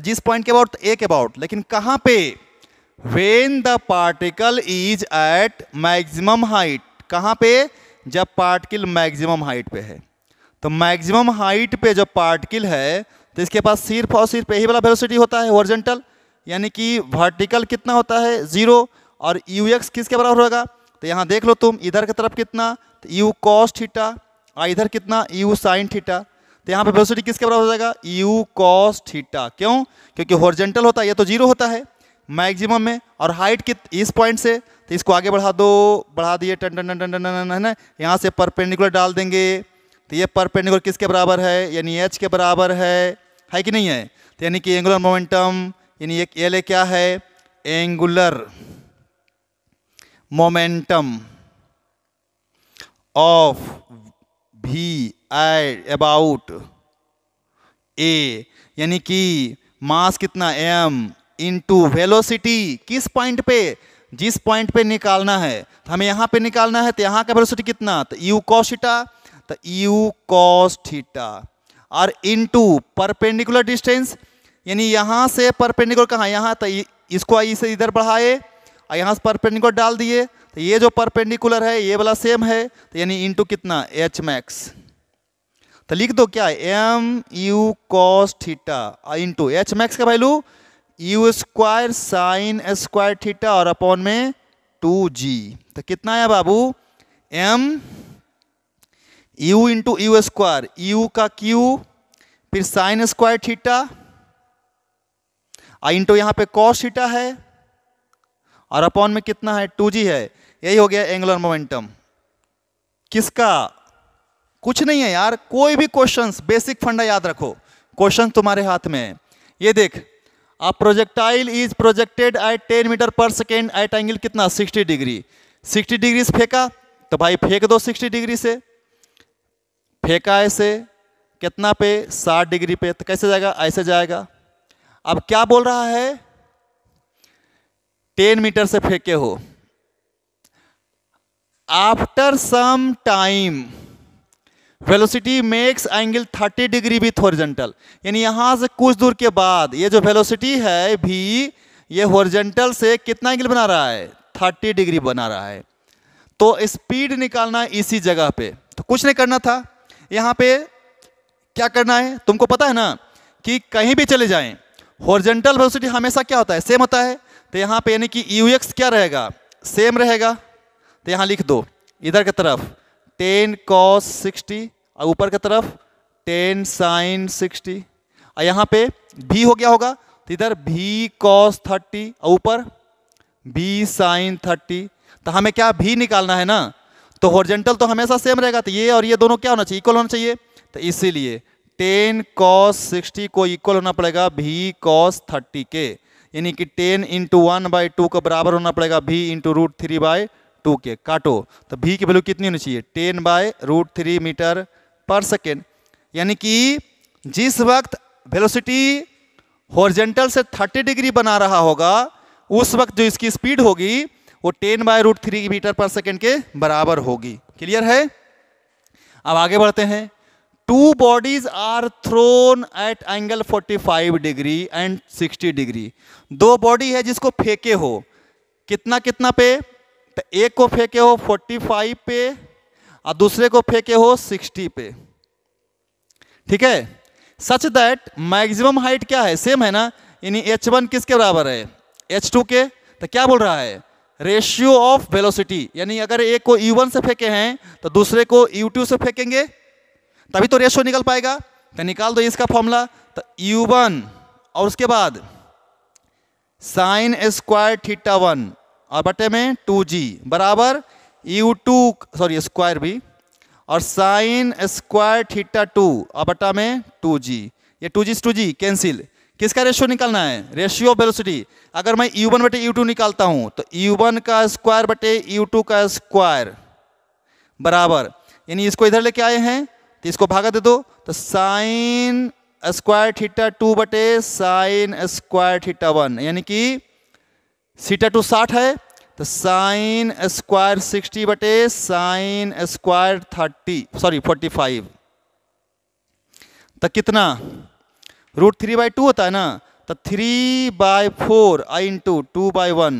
जिस पॉइंट के अबाउट एक अबाउट लेकिन कहाँ पे when the particle is at maximum height कहाँ पे जब पार्टिकल मैक्सिमम हाइट पे है तो मैक्सिमम हाइट पे जब पार्टिकल है तो इसके पास सिर्फ और सिर्फ यही वाला वेलोसिटी होता है ओरिजेंटल यानी कि वर्टिकल कितना होता है ज़ीरो और यू एक्स किसके बराबर होगा तो यहाँ देख लो तुम इधर की तरफ कितना तो यू कॉस्ट थीटा और इधर कितना यू साइन थीटा तो यहाँ पे वेलोसिटी किसके बराबर हो जाएगा यू कॉस थीटा क्यों क्योंकि हॉर्जेंटल होता है ये तो जीरो होता है मैक्सिमम में और हाइट कित इस पॉइंट से तो इसको आगे बढ़ा दो बढ़ा दिए टन टन टन टन टन है ना यहाँ से परपेंडिकुलर डाल देंगे तो ये परपेंडिकुलर किसके बराबर है यानी एच के बराबर है है कि नहीं है तो यानी कि एंगुलर मोमेंटम यानी एक एल ए क्या है एंगुलर मोमेंटम ऑफ भी आई अबाउट ए यानी कि मास कितना एम इनटू वेलोसिटी किस पॉइंट पे जिस पॉइंट पे निकालना है तो हमें यहाँ पे निकालना है तो यहाँ का वेलोसिटी कितना तो यू कॉस्टा तो यू कॉस्टा और इनटू परपेंडिकुलर डिस्टेंस यानी यहाँ से परपेंडिकुलर कहाँ यहाँ तो इसको से इधर बढ़ाए और यहाँ से परपेंडिकुलर डाल दिए तो ये जो परपेंडिकुलर है ये वाला सेम है तो यानी इनटू कितना एच मैक्स तो लिख दो क्या M U cos theta into H max का value U square sine square theta और अपॉन में टू जी तो कितना है बाबू M U into U square U का क्यू फिर sine square theta I into यहां पे कॉस थीटा है और अपॉन में कितना है टू जी है यही हो गया एंगुलर मोमेंटम किसका कुछ नहीं है यार कोई भी क्वेश्चंस बेसिक फंडा याद रखो क्वेश्चन तुम्हारे हाथ में है ये देख आप projectile is projected at ten metre per second at angle कितना सिक्सटी डिग्री सिक्सटी डिग्री से फेंका तो भाई फेंक दो सिक्सटी डिग्री से फेंका ऐसे कितना पे साठ डिग्री पे तो कैसे जाएगा ऐसे जाएगा अब क्या बोल रहा है टेन मीटर से फेंके हो after some time velocity makes angle 30 degree with horizontal यानी यहाँ से कुछ दूर के बाद ये जो वेलोसिटी है भी ये हॉरिजेंटल से कितना एंगल बना रहा है 30 डिग्री बना रहा है तो स्पीड निकालना इसी जगह पे तो कुछ नहीं करना था यहाँ पे क्या करना है तुमको पता है ना कि कहीं भी चले जाएं हॉरिजेंटल वेलोसिटी हमेशा क्या होता है सेम होता है तो यहाँ पे यानी कि यू क्या रहेगा सेम रहेगा तो यहाँ लिख दो इधर की तरफ टेन कॉस सिक्सटी और ऊपर की तरफ टेन साइन सिक्सटी और यहाँ पे भी हो गया होगा तो इधर भी कॉस थर्टी और ऊपर भी साइन थर्टी तो हमें क्या भी निकालना है ना तो हॉर्जेंटल तो हमेशा सेम रहेगा तो ये और ये दोनों क्या होना चाहिए इक्वल होना चाहिए तो इसीलिए टेन कॉस सिक्सटी को इक्वल होना पड़ेगा भी कॉस थर्टी के यानी कि ten into one by two को बराबर होना पड़ेगा भी into root three by two के काटो तो भी की वैल्यू कितनी होनी चाहिए ten by root three metre per second यानी कि जिस वक्त वेलोसिटी हॉरिजेंटल से 30 डिग्री बना रहा होगा उस वक्त जो इसकी स्पीड होगी वो ten by root three metre per second के बराबर होगी क्लियर है अब आगे बढ़ते हैं two bodies are thrown at angle 45 degree and 60 degree दो बॉडी है जिसको फेंके हो कितना कितना पे तो एक को फेंके हो 45 पे और दूसरे को फेंके हो 60 पे ठीक है सच दैट मैक्सिमम हाइट क्या है सेम है ना यानी वन किसके बराबर है एच टू के तो क्या बोल रहा है रेशियो ऑफ वेलोसिटी यानी अगर एक को वन e से फेंके हैं तो दूसरे को यू e टू से फेंकेंगे तभी तो रेशियो निकल पाएगा तो निकाल दो इसका फॉर्मूला तो यू e वन और उसके बाद साइन स्क्वायर थीटा वन और बटे में टू जी बराबर यू टू सॉरी स्क्वायर भी और साइन स्क्वायर थीटा टू और बटा में टू जी ये two G two G cancel किसका रेशियो निकालना है रेशियो वेलोसिटी अगर मैं यू वन बटे यू निकालता हूँ तो यू वन का स्क्वायर बटे यू टू का स्क्वायर बराबर यानी इसको इधर लेके आए हैं तो इसको भागा दे दो तो साइन स्क्वायर थीटा टू बटे साइन स्क्वायर थीटा वन यानी कि सीटा टू साठ है तो साइन स्क्वायर सिक्सटी बटे sine square thirty sorry forty five तो कितना रूट थ्री बाई टू होता है ना तो three by four I into two by one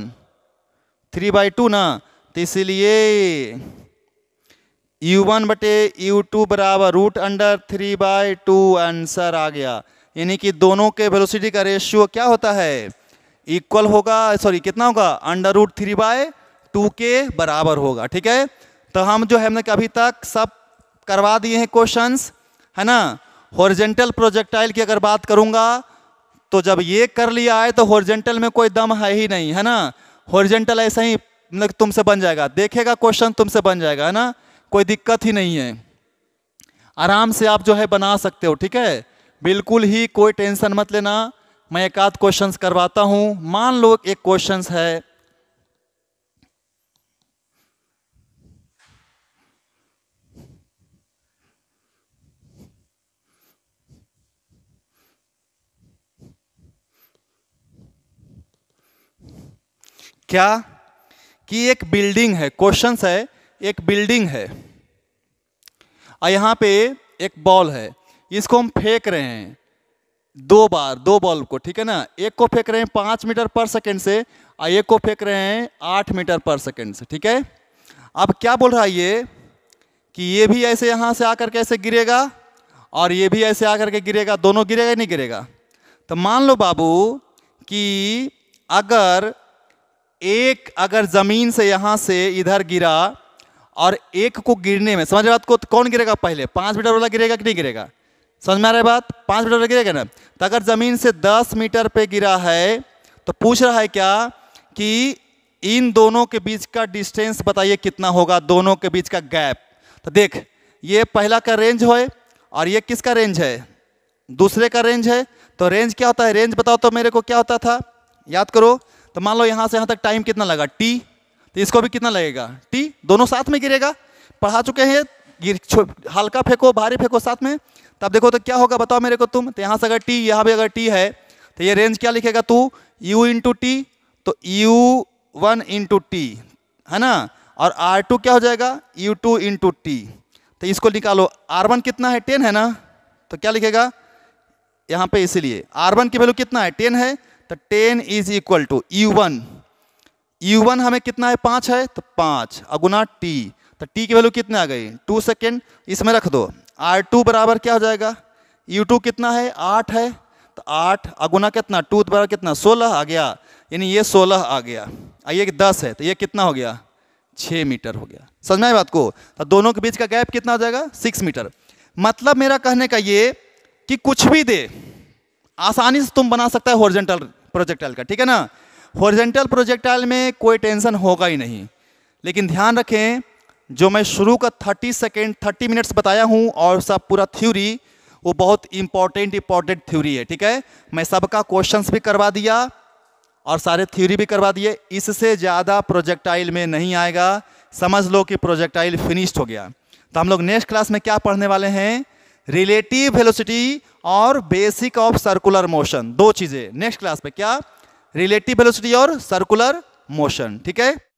three by two ना तो इसीलिए यू वन बटे यू टू बराबर root under three by two answer आ गया यानी कि दोनों के वेलोसिटी का रेशियो क्या होता है इक्वल होगा सॉरी कितना होगा under root three by two के बराबर होगा ठीक है तो हम जो है हमने अभी तक सब करवा दिए हैं क्वेश्चंस है ना हॉर्जेंटल प्रोजेक्टाइल की अगर बात करूंगा तो जब ये कर लिया है तो हॉर्जेंटल में कोई दम है ही नहीं है ना हॉर्जेंटल ऐसा ही मतलब तुमसे बन जाएगा देखेगा क्वेश्चन तुमसे बन जाएगा है ना कोई दिक्कत ही नहीं है आराम से आप जो है बना सकते हो ठीक है बिल्कुल ही कोई टेंशन मत लेना मैं एक आध क्वेश्चन करवाता हूं मान लो एक क्वेश्चन है क्या कि एक बिल्डिंग है क्वेश्चन है एक बिल्डिंग है और यहां पे एक बॉल है इसको हम फेंक रहे हैं दो बार दो बल्ब को ठीक है ना एक को फेंक रहे हैं पाँच मीटर पर सेकेंड से और एक को फेंक रहे हैं आठ मीटर पर सेकेंड से ठीक है अब क्या बोल रहा है ये कि ये भी ऐसे यहाँ से आकर के ऐसे गिरेगा और ये भी ऐसे आकर के गिरेगा दोनों गिरेगा नहीं गिरेगा तो मान लो बाबू कि अगर एक अगर ज़मीन से यहाँ से इधर गिरा और एक को गिरने में समझ रहे बात को तो कौन गिरेगा पहले पाँच मीटर वाला गिरेगा कि नहीं गिरेगा समझ में आ रहा है बात पाँच मीटर पर गिरेगा ना तो अगर ज़मीन से दस मीटर पे गिरा है तो पूछ रहा है क्या कि इन दोनों के बीच का डिस्टेंस बताइए कितना होगा दोनों के बीच का गैप तो देख ये पहला का रेंज है और ये किसका रेंज है दूसरे का रेंज है तो रेंज क्या होता है रेंज बताओ तो मेरे को क्या होता था याद करो तो मान लो यहाँ से यहाँ तक टाइम कितना लगा टी तो इसको भी कितना लगेगा टी दोनों साथ में गिरेगा पढ़ा चुके हैं गिर हल्का फेंको भारी फेंको साथ में तब तो देखो तो क्या होगा बताओ मेरे को तुम तो यहाँ से अगर टी यहाँ भी अगर टी है तो ये रेंज क्या लिखेगा तू यू इंटू टी तो यू वन इंटू टी है ना और आर टू क्या हो जाएगा यू टू इंटू टी तो इसको निकालो आर वन कितना है टेन है ना तो क्या लिखेगा यहाँ पे इसीलिए आर वन की वैल्यू कितना है टेन है तो ten is equal to U one U one हमें कितना है पाँच है तो पाँच अगुना टी तो टी की वैल्यू कितने आ गई टू सेकेंड इसमें रख दो आर टू बराबर क्या हो जाएगा यू टू कितना है आठ है तो आठ अगुना कितना टू तो बराबर कितना सोलह आ गया यानी ये सोलह आ गया ये दस है तो ये कितना हो गया छः मीटर हो गया समझ में बात को तो दोनों के बीच का गैप कितना हो जाएगा सिक्स मीटर मतलब मेरा कहने का ये कि कुछ भी दे आसानी से तुम बना सकता है हॉर्जेंटल प्रोजेक्टाइल का ठीक है ना हॉर्जेंटल प्रोजेक्टाइल में कोई टेंशन होगा ही नहीं लेकिन ध्यान रखें जो मैं शुरू का थर्टी सेकेंड थर्टी मिनट्स बताया हूँ और सब पूरा थ्योरी वो बहुत इंपॉर्टेंट इंपॉर्टेंट थ्योरी है ठीक है मैं सबका क्वेश्चंस भी करवा दिया और सारे थ्योरी भी करवा दिए इससे ज़्यादा प्रोजेक्टाइल में नहीं आएगा समझ लो कि प्रोजेक्टाइल फिनिश्ड हो गया तो हम लोग नेक्स्ट क्लास में क्या पढ़ने वाले हैं रिलेटिव वेलोसिटी और बेसिक ऑफ सर्कुलर मोशन दो चीज़ें नेक्स्ट क्लास में क्या रिलेटिव वेलोसिटी और सर्कुलर मोशन ठीक है